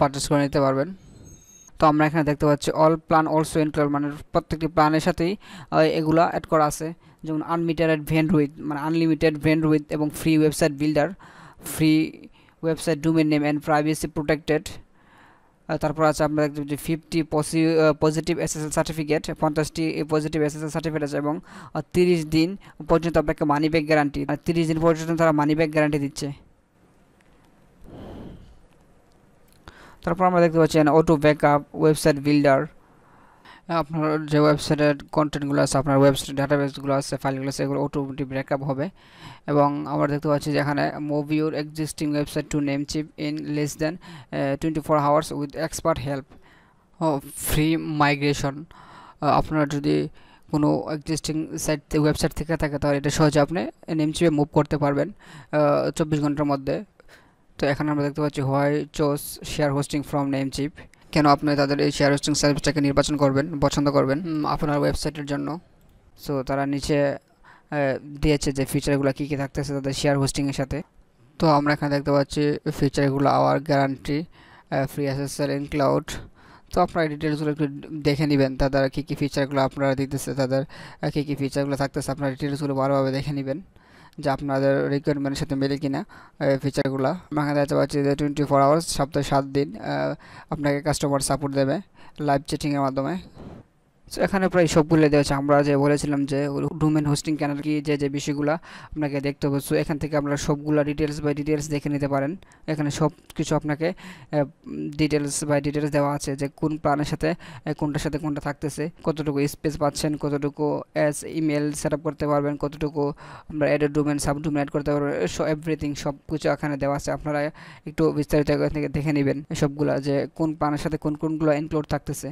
পারচেস করে নিতে পারবেন তো আমরা এখানে দেখতে পাচ্ছি অল প্ল্যান অলসো ইনক্লুড মানে প্রত্যেকটি প্ল্যানের সাথেই এগুলা অ্যাড করা আছে যেমন আনলিমিটেড ভেন্ড উইথ মানে আনলিমিটেড ভেন্ড উইথ এবং free website builder free website domain name and privacy protected তারপর আছে আমরা দেখতে পাচ্ছি ফিফটি পসি পজিটিভ এল সার্টিফিকেট পঞ্চাশটি পজিটিভ এল সার্টিফিকেট আছে এবং তিরিশ দিন পর্যন্ত আপনাকে মানি ব্যাগ গ্যারান্টি তিরিশ দিন পর্যন্ত তারা মানি ব্যাগ গ্যারান্টি দিচ্ছে তারপর আমরা দেখতে পাচ্ছি অটো ব্যাকআপ ওয়েবসাইট বিল্ডার আপনার যে ওয়েবসাইটের কন্টেন্টগুলো আছে আপনার ওয়েবসাইট ডাটাবেসগুলো আছে ফাইলগুলো আছে এগুলো অটোমেটিক ব্যাকআপ হবে এবং আমরা দেখতে পাচ্ছি যে এখানে move your existing website to Namecheap in less than twenty four hours with expert help free migration আপনার যদি কোনো এক্সিস্টিং সাইট ওয়েবসাইট থেকে থাকে তাহলে এটা সহজে আপনি নেম চিপে মুভ করতে পারবেন চব্বিশ ঘন্টার মধ্যে তো এখানে আমরা দেখতে পাচ্ছি why choose share hosting from Namecheap কেন আপনি তাদের এই শেয়ার হোস্টিং সার্ভিসটাকে নির্বাচন করবেন পছন্দ করবেন আপনার ওয়েবসাইটের জন্য সো তারা নিচে দিয়েছে যে ফিচারগুলো কী কী থাকতেছে তাদের শেয়ার হোস্টিংয়ের সাথে তো আমরা এখানে দেখতে পাচ্ছি ফিচারগুলো আওয়ার গ্যারান্টি ফ্রি অ্যাসেসার ইন ক্লাউড তো আপনারা ডিটেলসগুলো একটু দেখে নেবেন তাদের কী কী ফিচারগুলো আপনারা দিতেছে তাদের কী কী ফিচারগুলো থাকতেছে আপনারা ডিটেলসগুলো ভালোভাবে দেখে নেবেন যে আপনাদের রিকোয়ারমেন্টের সাথে মেলে কিনা ফিচারগুলো আমরা দেখতে পাচ্ছি যে টোয়েন্টি ফোর আওয়ার্স সপ্তাহে সাত দিন আপনাকে কাস্টমার সাপোর্ট দেবে লাইভ চ্যাটিংয়ের মাধ্যমে সো এখানে প্রায় বলে দেওয়া আছে আমরা যে বলেছিলাম যে ডোমেন হোস্টিং কেনার কি যে যে বিষয়গুলো আপনাকে দেখতে হবে সো এখান থেকে আপনারা সবগুলো ডিটেলস বাই ডিটেলস দেখে নিতে পারেন এখানে সব কিছু আপনাকে ডিটেলস বাই ডিটেলস দেওয়া আছে যে কোন প্ল্যানের সাথে কোনটার সাথে কোনটা থাকতেছে কতটুকু স্পেস পাচ্ছেন কতটুকু অ্যাস ইমেল সেট আপ করতে পারবেন কতটুকু আমরা added domain sub domain add করতে পারবেন এভরিথিং সব কিছু এখানে দেওয়া আছে আপনারা একটু বিস্তারিত থেকে দেখে নেবেন সবগুলা যে কোন প্ল্যানের সাথে কোন কোনগুলো ইনক্লুড থাকতেছে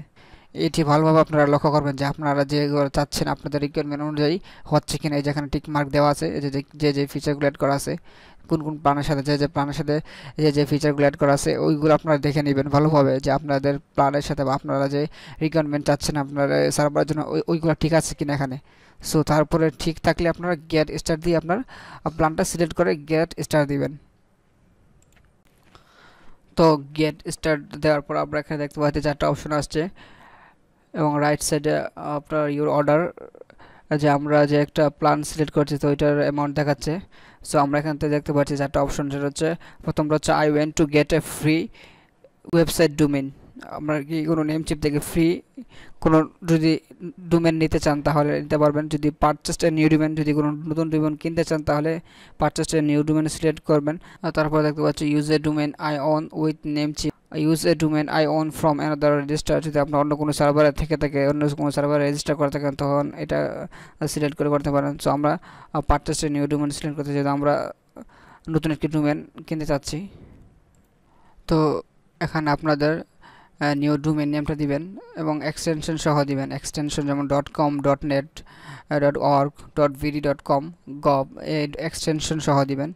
এটি ভালোভাবে আপনারা লক্ষ্য করবেন যে আপনারা যে চাচ্ছেন আপনাদের রিকোয়ারমেন্ট অনুযায়ী হচ্ছে কিনা এই যেখানে টিক মার্ক দেওয়া আছে যে যে যে ফিচারগুলো অ্যাড করা আছে কোন কোন প্ল্যানের সাথে যে যে প্ল্যানের সাথে যে যে ফিচারগুলো অ্যাড করা আছে ওইগুলো আপনারা দেখে নেবেন ভালোভাবে যে আপনাদের প্ল্যানের সাথে বা আপনারা যে রিকোয়ারমেন্ট চাচ্ছেন আপনারা সার্ভারের জন্য ওইগুলো ঠিক আছে কিনা এখানে সো তারপরে ঠিক থাকলে আপনারা গেট স্টার দিয়ে আপনার প্ল্যানটা সিলেক্ট করে গেট স্টার দিবেন তো গেট স্টার্ট দেওয়ার পর আমরা এখানে দেখতে পাচ্ছি চারটা অপশন আসছে এবং রাইট সাইডে আপনার ইউর অর্ডার যে আমরা যে একটা প্ল্যান সিলেক্ট করছি তো ওইটার অ্যামাউন্ট দেখাচ্ছে সো আমরা এখান থেকে দেখতে পাচ্ছি চারটা অপশন যেটা হচ্ছে প্রথমটা হচ্ছে I want to get a free website domain আমরা কি কোনো নেমচিপ থেকে ফ্রি কোনো যদি ডোমেন নিতে চান তাহলে নিতে পারবেন যদি পারচেস্ট এ নিউ ডোমেন যদি কোনো নতুন ডোমেন কিনতে চান তাহলে purchased a new domain select করবেন তারপর দেখতে পাচ্ছি use a domain I own with Namecheap use a domain I own from another register যদি আপনার অন্য কোনো সার্ভারে থেকে থাকে অন্য কোনো সার্ভারে রেজিস্টার করে থাকেন তখন এটা সিলেক্ট করে করতে পারেন সো আমরা পার্টেস্টে নিউ ডোমেন সিলেক্ট করতে যদি আমরা নতুন একটি ডোমেন কিনতে চাচ্ছি তো এখানে আপনাদের নিউ ডোমেন নেমটা দিবেন এবং এক্সটেনশন সহ দিবেন এক্সটেনশন যেমন dot com dot net dot org dot BD dot com gov এই এক্সটেনশন সহ দিবেন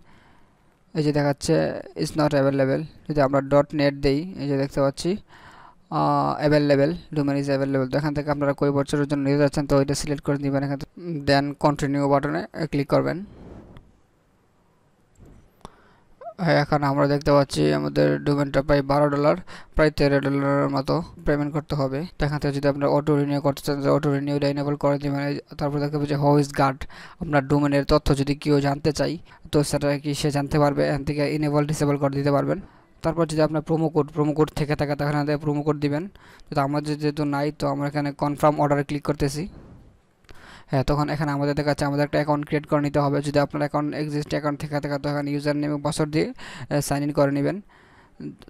এই যে দেখাচ্ছে ইজ নট অ্যাভেলেবেল যদি আমরা ডট নেট দিই এই যে দেখতে পাচ্ছি অ্যাভেলেবেল ডোমেন ইজ অ্যাভেলেবেল তো এখান থেকে আপনারা কই বছরের জন্য নিতে যাচ্ছেন তো ওইটা সিলেক্ট করে দেবেন এখান থেকে দেন কন্টিনিউ বাটনে ক্লিক করবেন হ্যাঁ, এখন আমরা দেখতে পাচ্ছি আমাদের ডোমেনটা প্রায় বারো ডলার প্রায় তেরো ডলারের মতো পেমেন্ট করতে হবে দেখাতে যদি আপনার অটো রিনিউ করতে চান অটো রিনিউটা এনেবল করে দেবেন তারপর দেখতে পাচ্ছি যে হাউ ইজ গার্ড আপনার ডোমেনের তথ্য যদি কেউ জানতে চাই তো সেটা কি সে জানতে পারবে এখান থেকে ইনেবল ডিসেবল করে দিতে পারবেন তারপর যদি আপনার প্রোমো কোড প্রোমো কোড থেকে থাকে তাহলে প্রোমো কোড দিবেন তো আমাদের যেহেতু নাই তো আমরা এখানে কনফার্ম অর্ডারে ক্লিক করতেছি হ্যাঁ তখন এখানে আমাদের দেখা যাচ্ছে আমাদের একটা অ্যাকাউন্ট ক্রিয়েট করে নিতে হবে যদি আপনার অ্যাকাউন্ট এক্সিস্ট অ্যাকাউন্ট থেকে থাকে তো এখানে ইউজার নেম পাসওয়ার্ড দিয়ে সাইন ইন করে নেবেন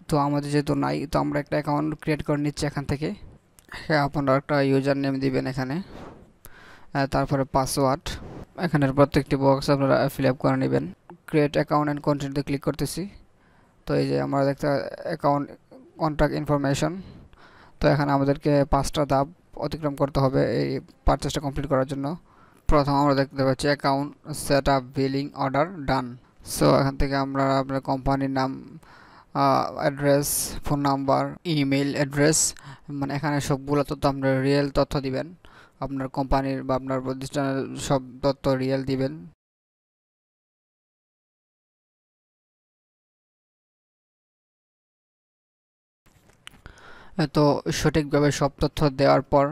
তো আমাদের যেহেতু নাই তো আমরা একটা অ্যাকাউন্ট ক্রিয়েট করে নিচ্ছি এখান থেকে হ্যাঁ আপনারা একটা ইউজার নেম দিবেন এখানে তারপরে পাসওয়ার্ড এখানের প্রত্যেকটি বক্স আপনারা ফিল আপ করে নেবেন ক্রিয়েট অ্যাকাউন্ট অ্যান্ড কন্টিনিউতে ক্লিক করতেছি তো এই যে আমরা দেখতে অ্যাকাউন্ট কন্ট্যাক্ট ইনফরমেশন তো এখানে আমাদেরকে পাঁচটা ধাপ অতিক্রম করতে হবে এই পারচেসটা কমপ্লিট করার জন্য প্রথম আমরা দেখতে পাচ্ছি account set up billing order done so এখান থেকে আমরা আপনার কোম্পানির নাম address phone number email address মানে এখানে সবগুলো তথ্য আপনার রিয়েল তথ্য দিবেন আপনার কোম্পানির বা আপনার প্রতিষ্ঠানের সব তথ্য রিয়েল দিবেন তো সঠিকভাবে সব তথ্য দেওয়ার পর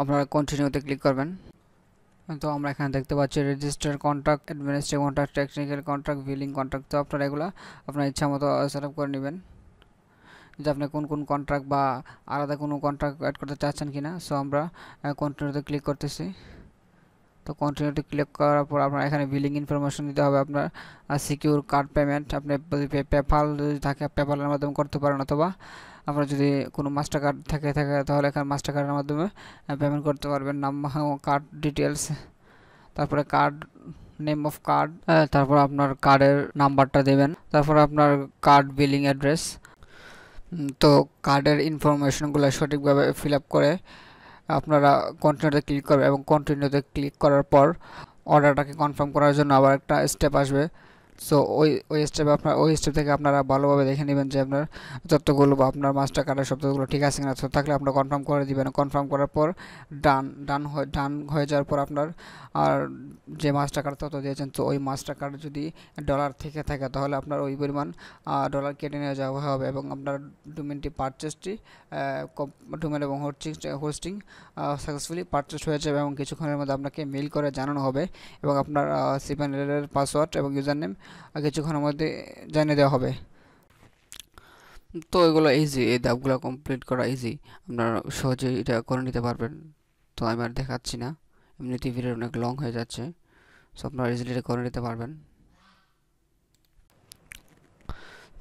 আপনারা কন্টিনিউতে ক্লিক করবেন তো আমরা এখানে দেখতে পাচ্ছি register contract administrative contract technical contract billing contract তো আপনারা এগুলো আপনার ইচ্ছা মতো সেট আপ করে নেবেন যে আপনি কোন কোন কন্ট্রাক্ট বা আলাদা কোনো কন্ট্রাক্ট অ্যাড করতে চাচ্ছেন কি না সো আমরা কন্টিনিউতে ক্লিক করতেছি তো কন্টিনিউতে ক্লিক করার পর আপনার এখানে বিলিং ইনফরমেশন দিতে হবে আপনার সিকিউর কার্ড পেমেন্ট আপনি পেপাল যদি থাকে পেপালের মাধ্যমে করতে পারেন অথবা আপনার যদি কোনো মাস্টার কার্ড থাকে থাকে তাহলে এখানে মাস্টার কার্ডের মাধ্যমে পেমেন্ট করতে পারবেন নাম কার্ড ডিটেলস তারপরে কার্ড নেম অফ কার্ড তারপর আপনার কার্ডের নাম্বারটা দেবেন তারপর আপনার কার্ড বিলিং অ্যাড্রেস তো কার্ডের ইনফরমেশনগুলো সঠিকভাবে ফিল আপ করে আপনারা কন্টিনিউতে ক্লিক করবেন এবং কন্টিনিউতে ক্লিক করার পর অর্ডারটাকে কনফার্ম করার জন্য আবার একটা স্টেপ আসবে সো ওই ওই স্টেপ আপনার ওই স্টেপ থেকে আপনারা ভালোভাবে দেখে নেবেন যে আপনার তত্ত্বগুলো বা আপনার মাস্টার কার্ডের শব্দগুলো ঠিক আছে কিনা তো থাকলে আপনার কনফার্ম করে দিবেন কনফার্ম করার পর ডান ডান হয়ে ডান হয়ে যাওয়ার পর আপনার আর যে মাস্টার কার্ড তত্ত্ব দিয়েছেন তো ওই মাস্টার কার্ড যদি ডলার থেকে থাকে তাহলে আপনার ওই পরিমাণ ডলার কেটে নিয়ে যাওয়া হবে এবং আপনার ডোমেনটি পারচেসটি ডোমেন এবং হোস্টিং হোস্টিং সাকসেসফুলি পারচেস হয়ে যাবে এবং কিছুক্ষণের মধ্যে আপনাকে মেল করে জানানো হবে এবং আপনার সিপ্যানেলের পাসওয়ার্ড এবং ইউজার নেম কিছুক্ষণের মধ্যে জানিয়ে দেওয়া হবে তো এগুলো ইজি এই ধাপগুলো কমপ্লিট করা ইজি আপনারা সহজে এটা করে নিতে পারবেন তো আমি আর দেখাচ্ছি না এমনি টিভিটা অনেক লং হয়ে যাচ্ছে সো আপনারা ইজিলি করে নিতে পারবেন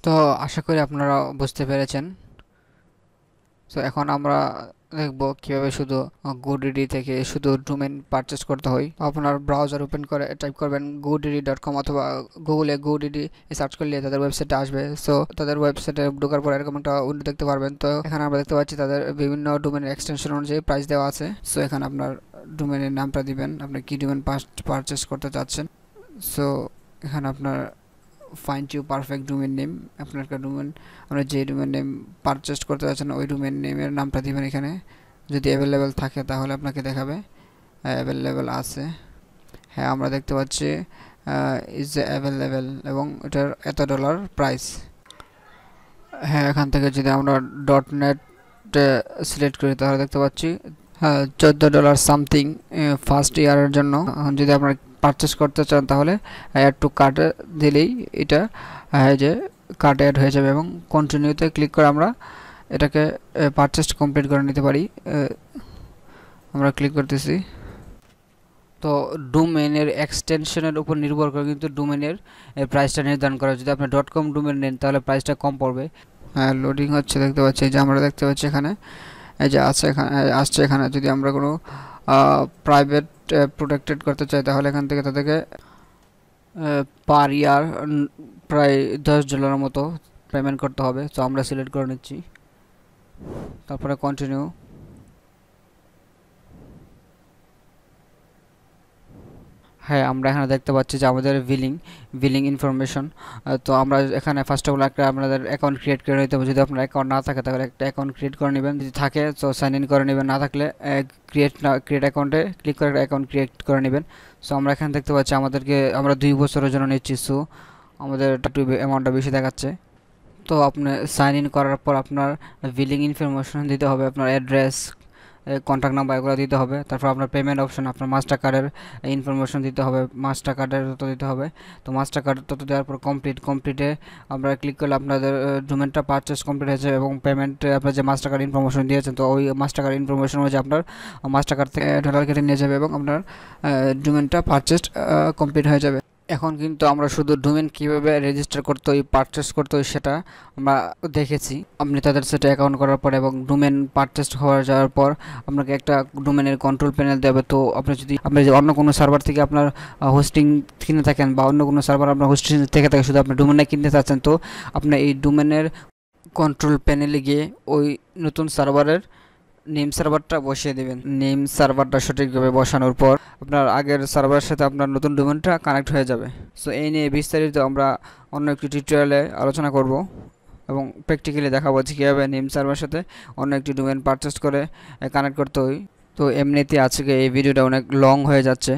তো আশা করি আপনারা বুঝতে পেরেছেন তো এখন আমরা দেখব কিভাবে শুধু গুডিডি থেকে শুধু ডোমেন পারচেস করতে হয় আপনার ব্রাউজার ওপেন করে টাইপ করবেন গুডিডি ডট কম অথবা গুগলে গুডিডি সার্চ করলে তাদের ওয়েবসাইটে আসবে সো তাদের ওয়েবসাইটে ঢোকার পর এরকম একটা উইন্ডো দেখতে পারবেন তো এখানে আমরা দেখতে পাচ্ছি তাদের বিভিন্ন ডোমেনের এক্সটেনশন অনুযায়ী প্রাইস দেওয়া আছে সো এখানে আপনার ডোমেনের নামটা দিবেন আপনি কী ডোমেন পারচেস করতে চাচ্ছেন সো এখানে আপনার find you perfect domain name আপনার একটা ডোমেন আমরা যে ডোমেন নেম পারচেস করতে যাচ্ছেন ওই ডোমেন নেমের নামটা দিবেন এখানে যদি অ্যাভেলেবেল থাকে তাহলে আপনাকে দেখাবে অ্যাভেলেবেল আছে হ্যাঁ আমরা দেখতে পাচ্ছি ইজ অ্যাভেলেবেল এবং এটার এত ডলার প্রাইস হ্যাঁ এখান থেকে যদি আমরা ডট নেট সিলেক্ট করি তাহলে দেখতে পাচ্ছি চোদ্দো ডলার সামথিং ফার্স্ট ইয়ারের জন্য যদি আপনার পারচেস করতে চান তাহলে অ্যাড টু কার্টে দিলেই এটা যে কার্ট অ্যাড হয়ে যাবে এবং কন্টিনিউতে ক্লিক করে আমরা এটাকে পারচেস কমপ্লিট করে নিতে পারি আমরা ক্লিক করতেছি তো ডোমেনের এক্সটেনশনের উপর নির্ভর করে কিন্তু ডোমেনের প্রাইসটা নির্ধারণ করা যদি আপনি ডট কম ডোমেন নেন তাহলে প্রাইসটা কম পড়বে হ্যাঁ লোডিং হচ্ছে দেখতে পাচ্ছি যে আমরা দেখতে পাচ্ছি এখানে এই যে আছে এখানে আসছে এখানে যদি আমরা কোনো প্রাইভেট প্রোটেক্টেড uh, করতে চাই তাহলে এখান থেকে তাদেরকে পার ইয়ার প্রায় দশ ডলারের মতো পেমেন্ট করতে হবে তো আমরা সিলেক্ট করে নিচ্ছি তারপরে কন্টিনিউ হ্যাঁ আমরা এখানে দেখতে পাচ্ছি যে আমাদের বিলিং বিলিং ইনফরমেশন তো আমরা এখানে ফার্স্ট অফ অল একটা আপনাদের অ্যাকাউন্ট ক্রিয়েট করে নিতে হবে যদি আপনার অ্যাকাউন্ট না থাকে তাহলে একটা অ্যাকাউন্ট ক্রিয়েট করে নেবেন যদি থাকে তো সাইন ইন করে নেবেন না থাকলে ক্রিয়েট না ক্রিয়েট অ্যাকাউন্টে ক্লিক করে অ্যাকাউন্ট ক্রিয়েট করে নেবেন সো আমরা এখানে দেখতে পাচ্ছি আমাদেরকে আমরা দুই বছরের জন্য নিচ্ছি সো আমাদের টু অ্যামাউন্টটা বেশি দেখাচ্ছে তো আপনি সাইন ইন করার পর আপনার বিলিং ইনফরমেশন দিতে হবে আপনার অ্যাড্রেস কন্ট্যাক্ট নাম্বার এগুলো দিতে হবে তারপর আপনার পেমেন্ট অপশন আপনার মাস্টার কার্ডের ইনফরমেশন দিতে হবে মাস্টার কার্ডের তথ্য দিতে হবে তো মাস্টার কার্ডের তথ্য দেওয়ার পর কমপ্লিট কমপ্লিটে আপনারা ক্লিক করলে আপনাদের ডোমেনটা পারচেস কমপ্লিট হয়েছে এবং পেমেন্ট আপনার যে মাস্টার কার্ড ইনফরমেশন দিয়েছেন তো ওই মাস্টার কার্ড ইনফরমেশন হয়েছে আপনার মাস্টার কার্ড থেকে ডলার কেটে নিয়ে যাবে এবং আপনার ডোমেনটা পারচেস কমপ্লিট হয়ে যাবে এখন কিন্তু আমরা শুধু ডোমেন কীভাবে রেজিস্টার করতে হয় পারচেস করতে হয় সেটা আমরা দেখেছি আপনি তাদের সাথে অ্যাকাউন্ট করার পর এবং ডোমেন পারচেস হওয়ার যাওয়ার পর আপনাকে একটা ডোমেনের কন্ট্রোল প্যানেল দেবে তো আপনি যদি আপনি অন্য কোনো সার্ভার থেকে আপনার হোস্টিং কিনে থাকেন বা অন্য কোনো সার্ভার আপনার হোস্টিং থেকে থাকে শুধু আপনি ডোমেনে কিনতে চাচ্ছেন তো আপনি এই ডোমেনের কন্ট্রোল প্যানেলে গিয়ে ওই নতুন সার্ভারের নেম সার্ভারটা বসিয়ে দেবেন নেম সার্ভারটা সঠিকভাবে বসানোর পর আপনার আগের সার্ভারের সাথে আপনার নতুন ডোমেনটা কানেক্ট হয়ে যাবে সো এই নিয়ে বিস্তারিত আমরা অন্য একটি টিউটোরিয়ালে আলোচনা করব এবং প্র্যাকটিক্যালি দেখাবো যে কীভাবে নেম সার্ভারের সাথে অন্য একটি ডোমেন পারচেস করে কানেক্ট করতে হয় তো এমনিতে আজকে এই ভিডিওটা অনেক লং হয়ে যাচ্ছে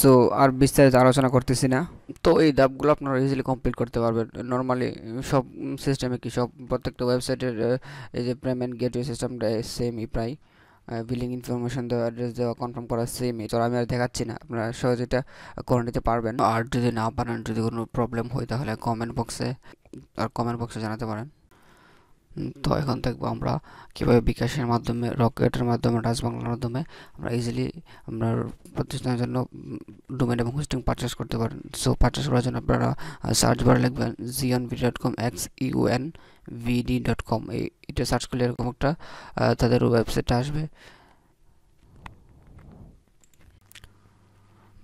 সো আর বিস্তারিত আলোচনা করতেছি না তো এই ধাপগুলো আপনারা ইজিলি কমপ্লিট করতে পারবেন নর্মালি সব সিস্টেমে কি সব প্রত্যেকটা ওয়েবসাইটের এই যে পেমেন্ট গেটওয়ে সিস্টেমটা সেমই প্রায় বিলিং ইনফরমেশন দেওয়া অ্যাড্রেস দেওয়া কনফার্ম করা সেমই তো আমি আর দেখাচ্ছি না আপনারা সহজে এটা করে নিতে পারবেন আর যদি না পারেন যদি কোনো প্রবলেম হয় তাহলে কমেন্ট বক্সে আর কমেন্ট বক্সে জানাতে পারেন তো এখন দেখবো আমরা কীভাবে বিকাশের মাধ্যমে রকেটের মাধ্যমে রাজবাংলার মাধ্যমে আমরা ইজিলি আপনার প্রতিষ্ঠানের জন্য ডোমেন এবং হোস্টিং পারচেস করতে পারেন সো পারচেস করার জন্য আপনারা সার্চ বারে লিখবেন জিওন ভি ডট কম এক্স ইউএন ভিডি ডট কম এটা সার্চ করলে এরকম একটা তাদের ওয়েবসাইটটা আসবে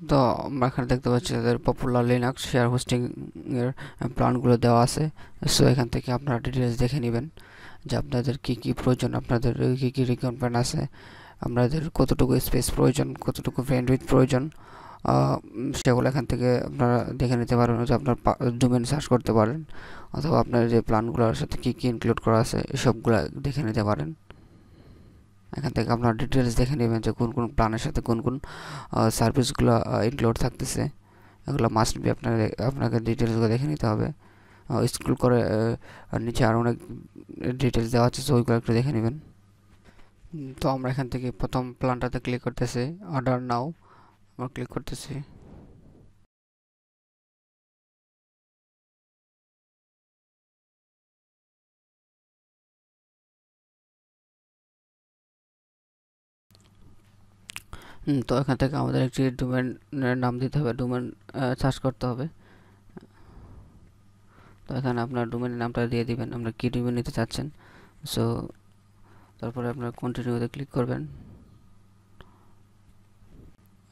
তো আমরা এখানে দেখতে পাচ্ছি তাদের পপুলার লিনাক্স শেয়ার হোস্টিংয়ের প্ল্যানগুলো দেওয়া আছে সো এখান থেকে আপনারা ডিটেলস দেখে নেবেন যে আপনাদের কি কি প্রয়োজন আপনাদের কি কী রিকোয়ারমেন্ট আছে আপনাদের কতটুকু স্পেস প্রয়োজন কতটুকু উইথ প্রয়োজন সেগুলো এখান থেকে আপনারা দেখে নিতে পারবেন যে আপনার ডোমেন সার্চ করতে পারেন অথবা আপনার যে প্ল্যানগুলোর সাথে কী কী ইনক্লুড করা আছে এসবগুলো দেখে নিতে পারেন এখান থেকে আপনার ডিটেলস দেখে নেবেন যে কোন কোন প্ল্যানের সাথে কোন কোন সার্ভিসগুলো ইনক্লুড থাকতেছে এগুলো মাস্ট বি আপনার আপনাকে ডিটেলসগুলো দেখে নিতে হবে স্কুল করে নিচে আরও অনেক ডিটেলস দেওয়া আছে ওইগুলো একটু দেখে নেবেন তো আমরা এখান থেকে প্রথম প্ল্যানটাতে ক্লিক করতেছি অর্ডার নাও আমরা ক্লিক করতেছি তো এখান থেকে আমাদের একটি ডোমেনের নাম দিতে হবে ডোমেন সার্চ করতে হবে তো এখানে আপনার ডোমেনের নামটা দিয়ে দিবেন আপনার কী ডোমেন নিতে চাচ্ছেন সো তারপরে আপনার কন্টিনিউতে ক্লিক করবেন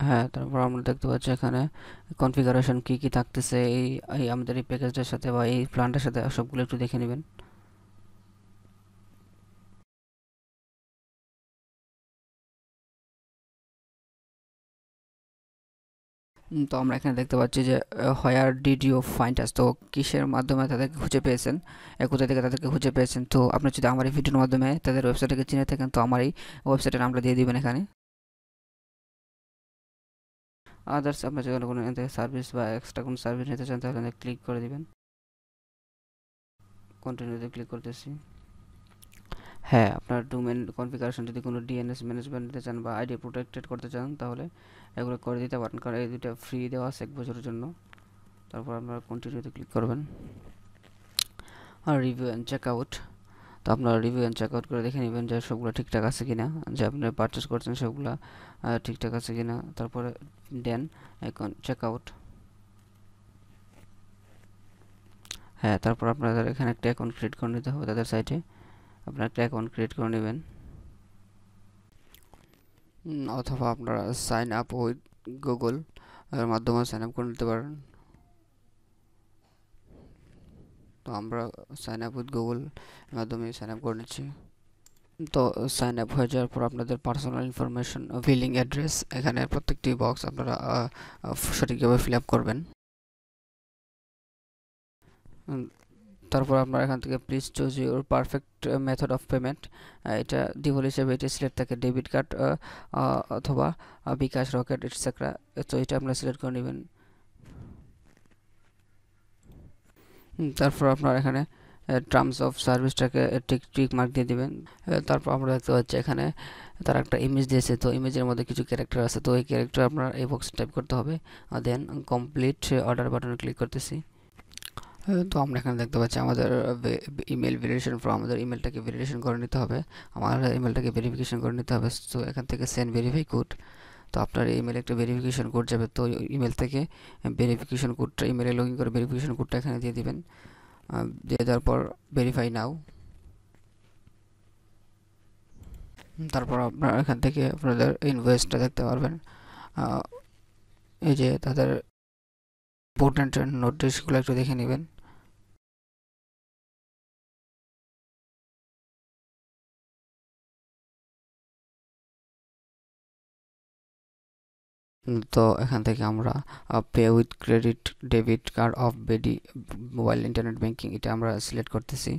হ্যাঁ তারপর আমরা দেখতে পাচ্ছি এখানে কনফিগারেশন কী কী থাকতেছে এই আমাদের এই প্যাকেজটার সাথে বা এই প্ল্যানটার সাথে সবগুলো একটু দেখে নেবেন তো আমরা এখানে দেখতে পাচ্ছি যে হোয়ার ডিডিও ইউ তো কিসের মাধ্যমে তাদেরকে খুঁজে পেয়েছেন কোথা থেকে তাদেরকে খুঁজে পেয়েছেন তো আপনি যদি আমার এই ভিডিওর মাধ্যমে তাদের ওয়েবসাইটকে চিনে থাকেন তো আমার এই ওয়েবসাইটের নামটা দিয়ে দিবেন এখানে আদার্স আপনার যদি কোনো সার্ভিস বা এক্সট্রা কোনো সার্ভিস নিতে চান তাহলে ক্লিক করে দেবেন কন্টিনিউতে ক্লিক করতেছি হ্যাঁ আপনার ডোমেন কনফিগারেশন যদি কোনো ডিএনএস ম্যানেজমেন্ট নিতে চান বা আইডি প্রোটেক্টেড করতে চান তাহলে এগুলো করে দিতে পারেন কারণ এই দুটো ফ্রি দেওয়া আছে এক বছরের জন্য তারপর আপনারা কন্টিনিউতে ক্লিক করবেন আর রিভিউ অ্যান্ড চেক আউট তো আপনারা রিভিউ অ্যান্ড চেক আউট করে দেখে নেবেন যে সবগুলো ঠিকঠাক আছে কি না যে আপনি পারচেস করছেন সেগুলো ঠিকঠাক আছে কি না তারপরে দেন এখন চেক আউট হ্যাঁ তারপর আপনাদের এখানে একটা অ্যাকাউন্ট ক্রিয়েট করে নিতে হবে তাদের সাইটে আপনার একটা অ্যাকাউন্ট ক্রিয়েট করে নেবেন অথবা আপনারা সাইন আপ উইথ গুগল এর মাধ্যমে সাইন আপ করে নিতে পারেন তো আমরা সাইন আপ উইথ গুগল মাধ্যমে সাইন আপ করে নিচ্ছি তো সাইন আপ হয়ে যাওয়ার পর আপনাদের পার্সোনাল ইনফরমেশন ফিলিং অ্যাড্রেস এখানে প্রত্যেকটি বক্স আপনারা সঠিকভাবে ফিল আপ করবেন তারপর আপনার এখান থেকে please choose your perfect method of payment এটা ডিভল হিসেবে এটা সিলেক্ট থাকে ডেবিট কার্ড uh, uh, অথবা uh, বিকাশ রকেট এটসেট্রা তো এটা আপনারা সিলেক্ট করে নেবেন তারপর আপনার এখানে টার্মস অফ সার্ভিসটাকে টিক টিক মার্ক দিয়ে দেবেন তারপর আমরা দেখতে পাচ্ছি এখানে তারা একটা ইমেজ দিয়েছে তো ইমেজের মধ্যে কিছু ক্যারেক্টার আছে তো এই ক্যারেক্টার আপনার এই বক্সে টাইপ করতে হবে দেন কমপ্লিট অর্ডার বাটনে ক্লিক করতেছি তো আমরা এখানে দেখতে পাচ্ছি আমাদের ইমেল ভেরিফিকেশন ফর্ম আমাদের ইমেলটাকে ভেরিফিকেশন করে নিতে হবে আমার ইমেলটাকে ভেরিফিকেশন করে নিতে হবে তো এখান থেকে সেন্ড ভেরিফাই কোড তো আপনার ইমেলে একটা ভেরিফিকেশন কোড যাবে তো ইমেল থেকে ভেরিফিকেশন কোডটা ইমেলে লগ ইন করে ভেরিফিকেশন কোডটা এখানে দিয়ে দেবেন দিয়ে দেওয়ার পর ভেরিফাই নাও তারপর আপনার এখান থেকে আপনাদের ইনভয়েসটা দেখতে পারবেন এই যে তাদের ইম্পর্টেন্ট নোটিশগুলো একটু দেখে নেবেন তো এখান থেকে আমরা pay with credit debit card of বেডি মোবাইল ইন্টারনেট ব্যাঙ্কিং এটা আমরা সিলেক্ট করতেছি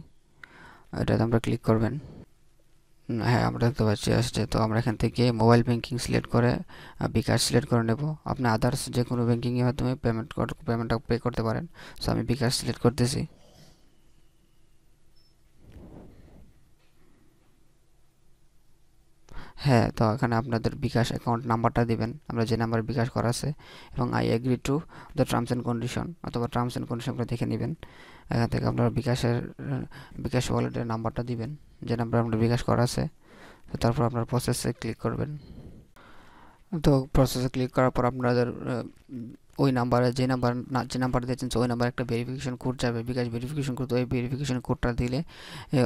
এটাতে আমরা ক্লিক করবেন হ্যাঁ আমরা দেখতে পাচ্ছি আসছে তো আমরা এখান থেকে মোবাইল ব্যাঙ্কিং সিলেক্ট করে বিকাশ সিলেক্ট করে নেব আপনি আদার্স যে কোনো ব্যাঙ্কিংয়ের মাধ্যমে পেমেন্ট পেমেন্টটা পে করতে পারেন সো আমি বিকাশ সিলেক্ট করতেছি হ্যাঁ তো এখানে আপনাদের বিকাশ অ্যাকাউন্ট নাম্বারটা দিবেন আমরা যে নাম্বার বিকাশ করা আছে এবং I agree to the terms and condition অথবা টার্মস অ্যান্ড কন্ডিশনগুলো দেখে নেবেন এখান থেকে আপনারা বিকাশের বিকাশ ওয়ালেটের নাম্বারটা দিবেন যে নাম্বার আপনার বিকাশ করা আছে তো তারপর আপনার প্রসেসে ক্লিক করবেন তো প্রসেসে ক্লিক করার পর আপনাদের ওই নাম্বারে যে নাম্বার না যে নাম্বার দিয়েছেন ওই নাম্বারে একটা ভেরিফিকেশন কোড যাবে বিকাশ ভেরিফিকেশন কোড ওই ভেরিফিকেশন কোডটা দিলে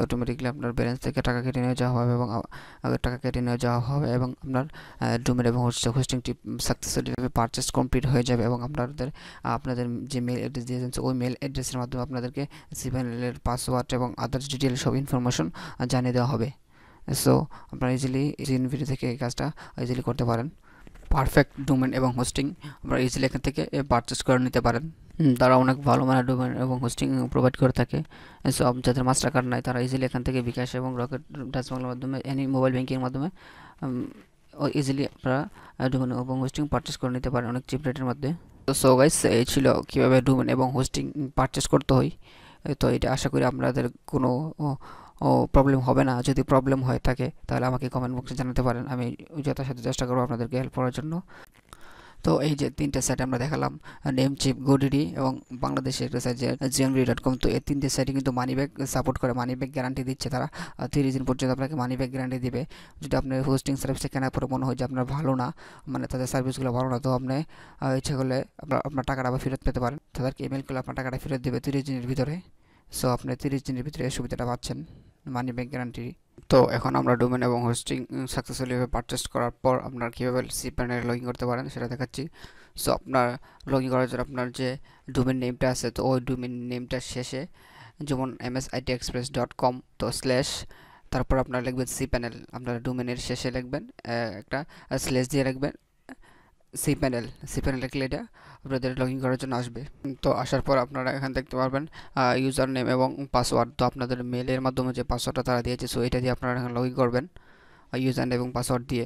অটোমেটিকলি আপনার ব্যালেন্স থেকে টাকা কেটে নিয়ে যাওয়া হবে এবং টাকা কেটে নিয়ে যাওয়া হবে এবং আপনার ডোমেন এবং হোস্টিংটি সাকসেসফুলিভাবে পারচেস কমপ্লিট হয়ে যাবে এবং আপনাদের আপনাদের যে মেল অ্যাড্রেস দিয়েছেন ওই মেল অ্যাড্রেসের মাধ্যমে আপনাদেরকে সিভেনের পাসওয়ার্ড এবং আদার্স ডিটেল সব ইনফরমেশন জানিয়ে দেওয়া হবে সো আপনারা ইজিলি ইজি ভিডিও থেকে এই কাজটা ইজিলি করতে পারেন পারফেক্ট ডোমেন এবং হোস্টিং আপনারা ইজিলি এখান থেকে পারচেস করে নিতে পারেন তারা অনেক ভালো মানের ডোমেন এবং হোস্টিং প্রোভাইড করে থাকে সব যাদের মাস্টার কার্ড নাই তারা ইজিলি এখান থেকে বিকাশ এবং রকেট ডাচ বাংলার মাধ্যমে এনি মোবাইল ব্যাঙ্কিংয়ের মাধ্যমে ইজিলি আপনারা ডোমেন এবং হোস্টিং পারচেস করে নিতে পারেন অনেক চিপ রেটের মধ্যে তো সো গাইস এই ছিল কীভাবে ডোমেন এবং হোস্টিং পারচেস করতে হয় তো এটা আশা করি আপনাদের কোনো ও প্রবলেম হবে না যদি প্রবলেম হয়ে থাকে তাহলে আমাকে কমেন্ট বক্সে জানাতে পারেন আমি যথাসাধ্য চেষ্টা করবো আপনাদেরকে হেল্প করার জন্য তো এই যে তিনটা সাইট আমরা দেখালাম নেম চিপ গোডিডি এবং বাংলাদেশের একটা সাইট জিএমডি ডট কম তো এই তিনটে সাইটে কিন্তু মানি ব্যাগ সাপোর্ট করে মানি ব্যাগ গ্যারান্টি দিচ্ছে তারা তিরিশ দিন পর্যন্ত আপনাকে মানি ব্যাগ গ্যারান্টি দেবে যদি আপনার হোস্টিং সার্ভিসে কেনার পরে মনে হয় যে আপনার ভালো না মানে তাদের সার্ভিসগুলো ভালো না তো আপনি ইচ্ছা করলে আপনার আপনার টাকাটা আবার ফেরত পেতে পারেন তাদেরকে ইমেল করলে আপনার টাকাটা ফেরত দেবে তিরিশ দিনের ভিতরে সো আপনি তিরিশ দিনের ভিতরে এই সুবিধাটা পাচ্ছেন মানি ব্যাক গ্যারান্টি তো এখন আমরা ডোমেন এবং হোস্টিং সাকসেসফুলিভাবে পারচেস করার পর আপনার কীভাবে সি প্যানেলে লগ ইন করতে পারেন সেটা দেখাচ্ছি সো আপনার লগ ইন করার জন্য আপনার যে ডোমেন নেমটা আছে তো ওই ডোমেন নেমটা শেষে যেমন M S IT express dot com তো স্ল্যাশ তারপর আপনারা লিখবেন সি প্যানেল আপনার ডোমেনের শেষে লিখবেন একটা স্ল্যাশ দিয়ে রাখবেন সি প্যানেল সি প্যানেলে গেলে এটা আপনাদের লগ ইন করার জন্য আসবে তো আসার পর আপনারা এখানে দেখতে পারবেন ইউজার নেম এবং পাসওয়ার্ড তো আপনাদের মেলের মাধ্যমে যে পাসওয়ার্ডটা তারা দিয়েছে সো এটা দিয়ে আপনারা এখানে লগ ইন করবেন ইউজার নেম এবং পাসওয়ার্ড দিয়ে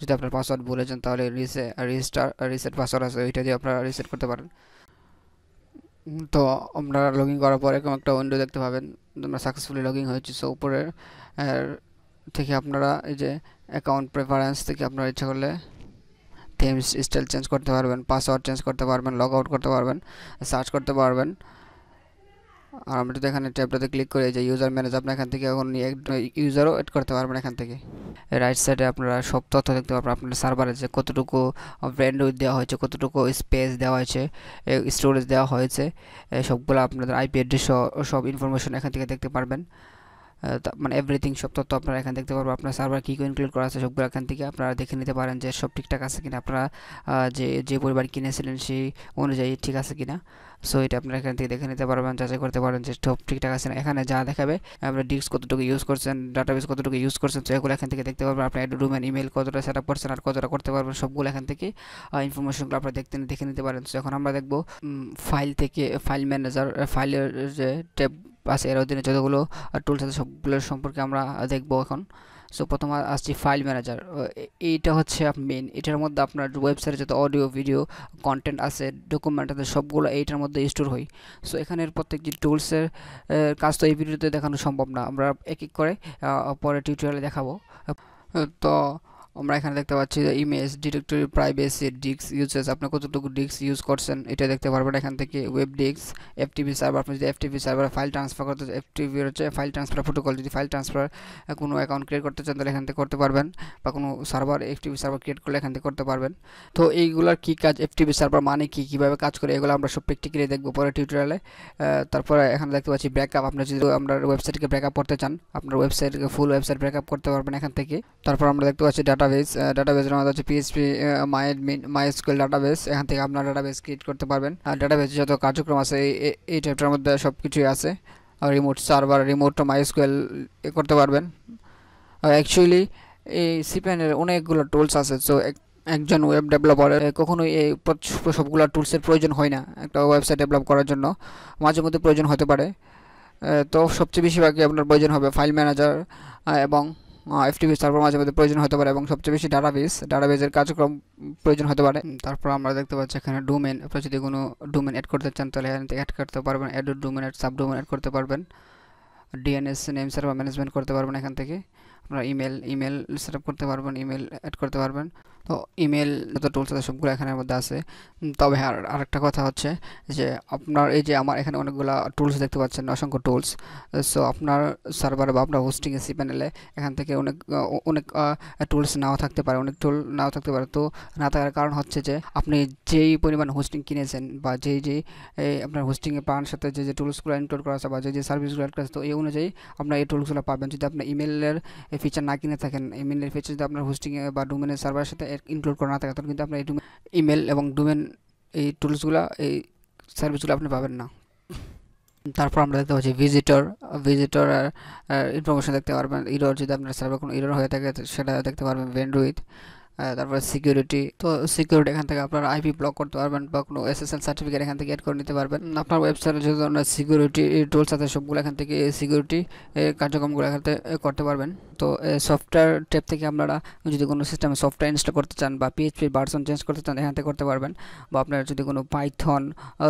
যদি আপনার পাসওয়ার্ড বলে যান তাহলে রিসে রেজিস্টার রিসেট পাসওয়ার্ড আছে ওইটা দিয়ে আপনারা রিসেট করতে পারেন তো আমরা লগ ইন করার পর এরকম একটা উইন্ডো দেখতে পাবেন আমরা সাকসেসফুলি লগ ইন হয়েছি সো উপরের থেকে আপনারা এই যে অ্যাকাউন্ট প্রেফারেন্স থেকে আপনারা ইচ্ছা করলে থিম স্টাইল চেঞ্জ করতে পারবেন পাসওয়ার্ড চেঞ্জ করতে পারবেন লগ আউট করতে পারবেন সার্চ করতে পারবেন আর আমরা যদি এখানে ট্যাবটাতে ক্লিক করি যে ইউজার ম্যানেজ আপনি এখান থেকে এখন ইউজারও এড করতে পারবেন এখান থেকে রাইট সাইডে আপনারা সব তথ্য দেখতে পারবেন আপনার সার্ভারে যে কতটুকু ব্র্যান্ড দেওয়া হয়েছে কতটুকু স্পেস দেওয়া হয়েছে স্টোরেজ দেওয়া হয়েছে সবগুলো আপনাদের আইপি অ্যাড্রেস সব ইনফরমেশন এখান থেকে দেখতে পারবেন মানে এভরিথিং সব তথ্য আপনারা এখানে দেখতে পারবো আপনার সার্ভার কী কী ইনক্লুড করা আছে সবগুলো এখান থেকে আপনারা দেখে নিতে পারেন যে সব ঠিকঠাক আছে কিনা আপনারা যে যে পরিবার কিনেছিলেন সেই অনুযায়ী ঠিক আছে কিনা সো এটা আপনারা এখান থেকে দেখে নিতে পারবেন যাচাই করতে পারেন যে সব ঠিকঠাক আছে না এখানে যা দেখাবে আপনার ডিস্ক কতটুকু ইউজ করছেন ডাটাবেস কতটুকু ইউজ করছেন তো এগুলো এখান থেকে দেখতে পারবেন আপনার ডোমেন ইমেল কতটা সেট আপ করছেন আর কতটা করতে পারবেন সবগুলো এখান থেকে ইনফরমেশনগুলো আপনারা দেখতে দেখে নিতে পারেন তো এখন আমরা দেখবো ফাইল থেকে ফাইল ম্যানেজার ফাইলের যে ট্যাব পাশে এর অধীনে যতগুলো টুলস আছে সবগুলোর সম্পর্কে আমরা দেখবো এখন সো প্রথম আসছি ফাইল ম্যানেজার এইটা হচ্ছে মেন এটার মধ্যে আপনার ওয়েবসাইটে যত অডিও ভিডিও কন্টেন্ট আছে ডকুমেন্ট আছে সবগুলো এইটার মধ্যে স্টোর হয় সো এখানের প্রত্যেক যে টুলসের কাজ তো এই ভিডিওতে দেখানো সম্ভব না আমরা এক এক করে পরে টিউটোরিয়ালে দেখাবো তো আমরা এখানে দেখতে পাচ্ছি যে image directory privacy disk usages আপনি কতটুকু ডিস্ক ইউজ করছেন এটা দেখতে পারবেন এখান থেকে ওয়েব ডিস্ক এফটিভি সার্ভার আপনি যদি এফটিভি সার্ভার ফাইল ট্রান্সফার করতে এফটিভি হচ্ছে ফাইল ট্রান্সফার প্রোটোকল যদি ফাইল ট্রান্সফার কোনো অ্যাকাউন্ট ক্রিয়েট করতে চান তাহলে এখান থেকে করতে পারবেন বা কোনো সার্ভার এফটিভি সার্ভার ক্রিয়েট করলে এখান থেকে করতে পারবেন তো এইগুলোর কী কাজ এফটিভি সার্ভার মানে কী কীভাবে কাজ করে এগুলো আমরা সব প্র্যাকটিক্যালি দেখবো পরে টিউটোরিয়ালে তারপরে এখানে দেখতে পাচ্ছি ব্যাকআপ আপনি যদি আপনার ওয়েবসাইটকে ব্যাকআপ করতে চান আপনার ওয়েবসাইটকে ফুল ওয়েবসাইট ব্যাকআপ করতে পারবেন এখান থেকে তারপর আমরা দেখতে পাচ্ছি ডাটা ডাটাবেস ডাটাবেসের uh, মধ্যে হচ্ছে PSP my MySQL database এখান থেকে আপনার ডাটাবেস ক্রিয়েট করতে পারবেন আর ডাটাবেস যত কার্যক্রম আছে এই চ্যাপ্টারের মধ্যে সব কিছুই আছে আর রিমোট সার্ভার রিমোট মাই এ করতে পারবেন অ্যাকচুয়ালি এই সিপ্যানের অনেকগুলো টুলস আছে সো একজন ওয়েব ডেভেলপারের কখনোই এই সবগুলো টুলসের প্রয়োজন হয় না একটা ওয়েবসাইট ডেভেলপ করার জন্য মাঝে মধ্যে প্রয়োজন হতে পারে তো সবচেয়ে বেশিরভাগই আপনার প্রয়োজন হবে ফাইল ম্যানেজার এবং এফটিপি সার্ভার মাঝে মধ্যে প্রয়োজন হতে পারে এবং সবচেয়ে বেশি ডাটাবেস ডাটাবেসের কাজক্রম প্রয়োজন হতে পারে তারপর আমরা দেখতে পাচ্ছি এখানে ডোমেন আপনারা যদি কোনো ডোমেন অ্যাড করতে চান তাহলে এখানে অ্যাড করতে পারবেন add domain add sub domain add করতে পারবেন ডিএনএস নেম সার্ভার ম্যানেজমেন্ট করতে পারবেন এখান থেকে আপনারা ইমেল ইমেল সেট করতে পারবেন ইমেল অ্যাড করতে পারবেন তো ইমেল যত টুলস আছে সবগুলো এখানের মধ্যে আছে তবে হ্যাঁ আরেকটা কথা হচ্ছে যে আপনার এই যে আমার এখানে অনেকগুলো টুলস দেখতে পাচ্ছেন অসংখ্য টুলস সো আপনার সার্ভার বা আপনার হোস্টিংয়ে এসি প্যানেলে এখান থেকে অনেক অনেক টুলস নাও থাকতে পারে অনেক টুল নাও থাকতে পারে তো না থাকার কারণ হচ্ছে যে আপনি যেই পরিমাণ হোস্টিং কিনেছেন বা যেই যেই আপনার হোস্টিংয়ে পাওয়ার সাথে যে যে টুলসগুলো ইনক্লুড করা আছে বা যে যে সার্ভিসগুলো অ্যাড করা আছে তো এই অনুযায়ী আপনার এই টুলসগুলো পাবেন যদি আপনার ইমেলের এই ফিচার না কিনে থাকেন ইমেলের ফিচার যদি আপনার হোস্টিং বা ডোমেনের সার্ভারের সাথে ইনক্লুড করা না থাকে তখন কিন্তু আপনার এই ইমেল এবং ডোমেন এই টুলসগুলো এই সার্ভিসগুলো আপনি পাবেন না তারপর আমরা দেখতে পাচ্ছি ভিজিটর ভিজিটর আর ইনফরমেশন দেখতে পারবেন ইরর যদি আপনার সার্ভার কোনো ইরর হয়ে থাকে সেটা দেখতে পারবেন ব্যান্ডউইথ হ্যাঁ, তারপরে সিকিউরিটি তো সিকিউরিটি এখান থেকে আপনার আইপি ব্লক করতে পারবেন বা কোনো এস সার্টিফিকেট এখান থেকে অ্যাড করে নিতে পারবেন আপনার ওয়েবসাইটে যে ধরনের সিকিউরিটি টুলস আছে সবগুলো এখান থেকে সিকিউরিটি কার্যক্রমগুলো এখান থেকে করতে পারবেন তো সফটওয়্যার ট্যাপ থেকে আপনারা যদি কোনো সিস্টেমে সফটওয়্যার ইনস্টল করতে চান বা পিএইচপির ভার্সন চেঞ্জ করতে চান এখান থেকে করতে পারবেন বা আপনারা যদি কোনো পাইথন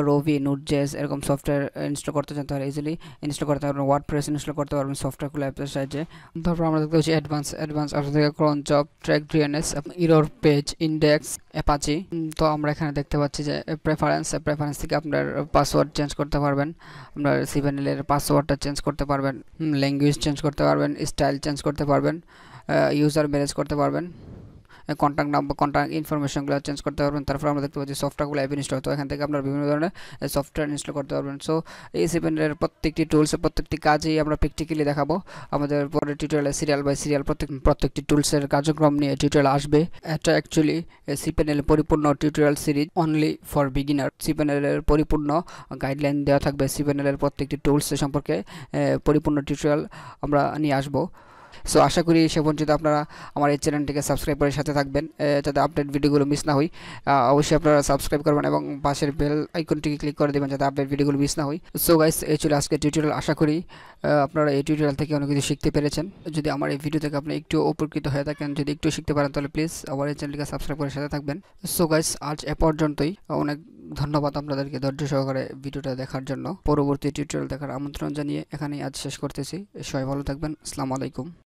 রবি নোটজেস এরকম সফটওয়্যার ইনস্টল করতে চান তাহলে ইজিলি ইনস্টল করতে পারবেন ওয়ার্ড প্রেস ইনস্টল করতে পারবেন সফটওয়্যারগুলো অ্যাপের সাহায্যে তারপর আমরা দেখতে পাচ্ছি অ্যাডভান্স অ্যাডভান্স আপনার থেকে cron job track DNS error page index Apache তো আমরা এখানে দেখতে পাচ্ছি যে প্রেফারেন্স প্রেফারেন্স থেকে আপনার পাসওয়ার্ড চেঞ্জ করতে পারবেন আপনার সিভেনেলের পাসওয়ার্ডটা চেঞ্জ করতে পারবেন ল্যাঙ্গুয়েজ চেঞ্জ করতে পারবেন স্টাইল চেঞ্জ করতে পারবেন ইউজার ম্যানেজ করতে পারবেন কন্ট্যাক্ট নাম্বার কন্ট্যাক্ট ইনফরমেশনগুলো চেঞ্জ করতে পারবেন তারপর আমরা দেখতে পাচ্ছি সফটওয়্যারগুলো অ্যাপ ইনস্টল তো এখান থেকে আপনার বিভিন্ন ধরনের সফটওয়্যার ইনস্টল করতে পারবেন সো এই সেভেনের প্রত্যেকটি টুলসের প্রত্যেকটি কাজেই আমরা প্র্যাকটিক্যালি দেখাবো আমাদের পরের টিউটোরিয়ালে সিরিয়াল বাই সিরিয়াল প্রত্যেক প্রত্যেকটি টুলসের কার্যক্রম নিয়ে টিউটোরিয়াল আসবে এটা অ্যাকচুয়ালি সিপ্যানেল পরিপূর্ণ tutorial series only for beginner সিপ্যানেলের পরিপূর্ণ গাইডলাইন দেওয়া থাকবে সিপ্যানেলের প্রত্যেকটি টুলস সম্পর্কে পরিপূর্ণ টিউটোরিয়াল আমরা নিয়ে আসবো সো আশা করি সে পর্যন্ত আপনারা আমার এই চ্যানেলটিকে সাবস্ক্রাইব করে সাথে থাকবেন যাতে আপডেট ভিডিওগুলো মিস না হয় অবশ্যই আপনারা সাবস্ক্রাইব করবেন এবং পাশের বেল আইকনটিকে ক্লিক করে দেবেন যাতে আপডেট ভিডিওগুলো মিস না হয় সো গাইস এই ছিল আজকে টিউটোরিয়াল আশা করি আপনারা এই টিউটোরিয়াল থেকে অনেক কিছু শিখতে পেরেছেন যদি আমার এই ভিডিও থেকে আপনি একটু উপকৃত হয়ে থাকেন যদি একটু শিখতে পারেন তাহলে প্লিজ আমার এই চ্যানেলটিকে সাবস্ক্রাইব করে সাথে থাকবেন সো গাইস আজ এ পর্যন্তই অনেক ধন্যবাদ আপনাদেরকে ধৈর্য সহকারে ভিডিওটা দেখার জন্য পরবর্তী টিউটোরিয়াল দেখার আমন্ত্রণ জানিয়ে এখানেই আজ শেষ করতেছি সবাই ভালো থাকবেন আসসালামু আলাইকুম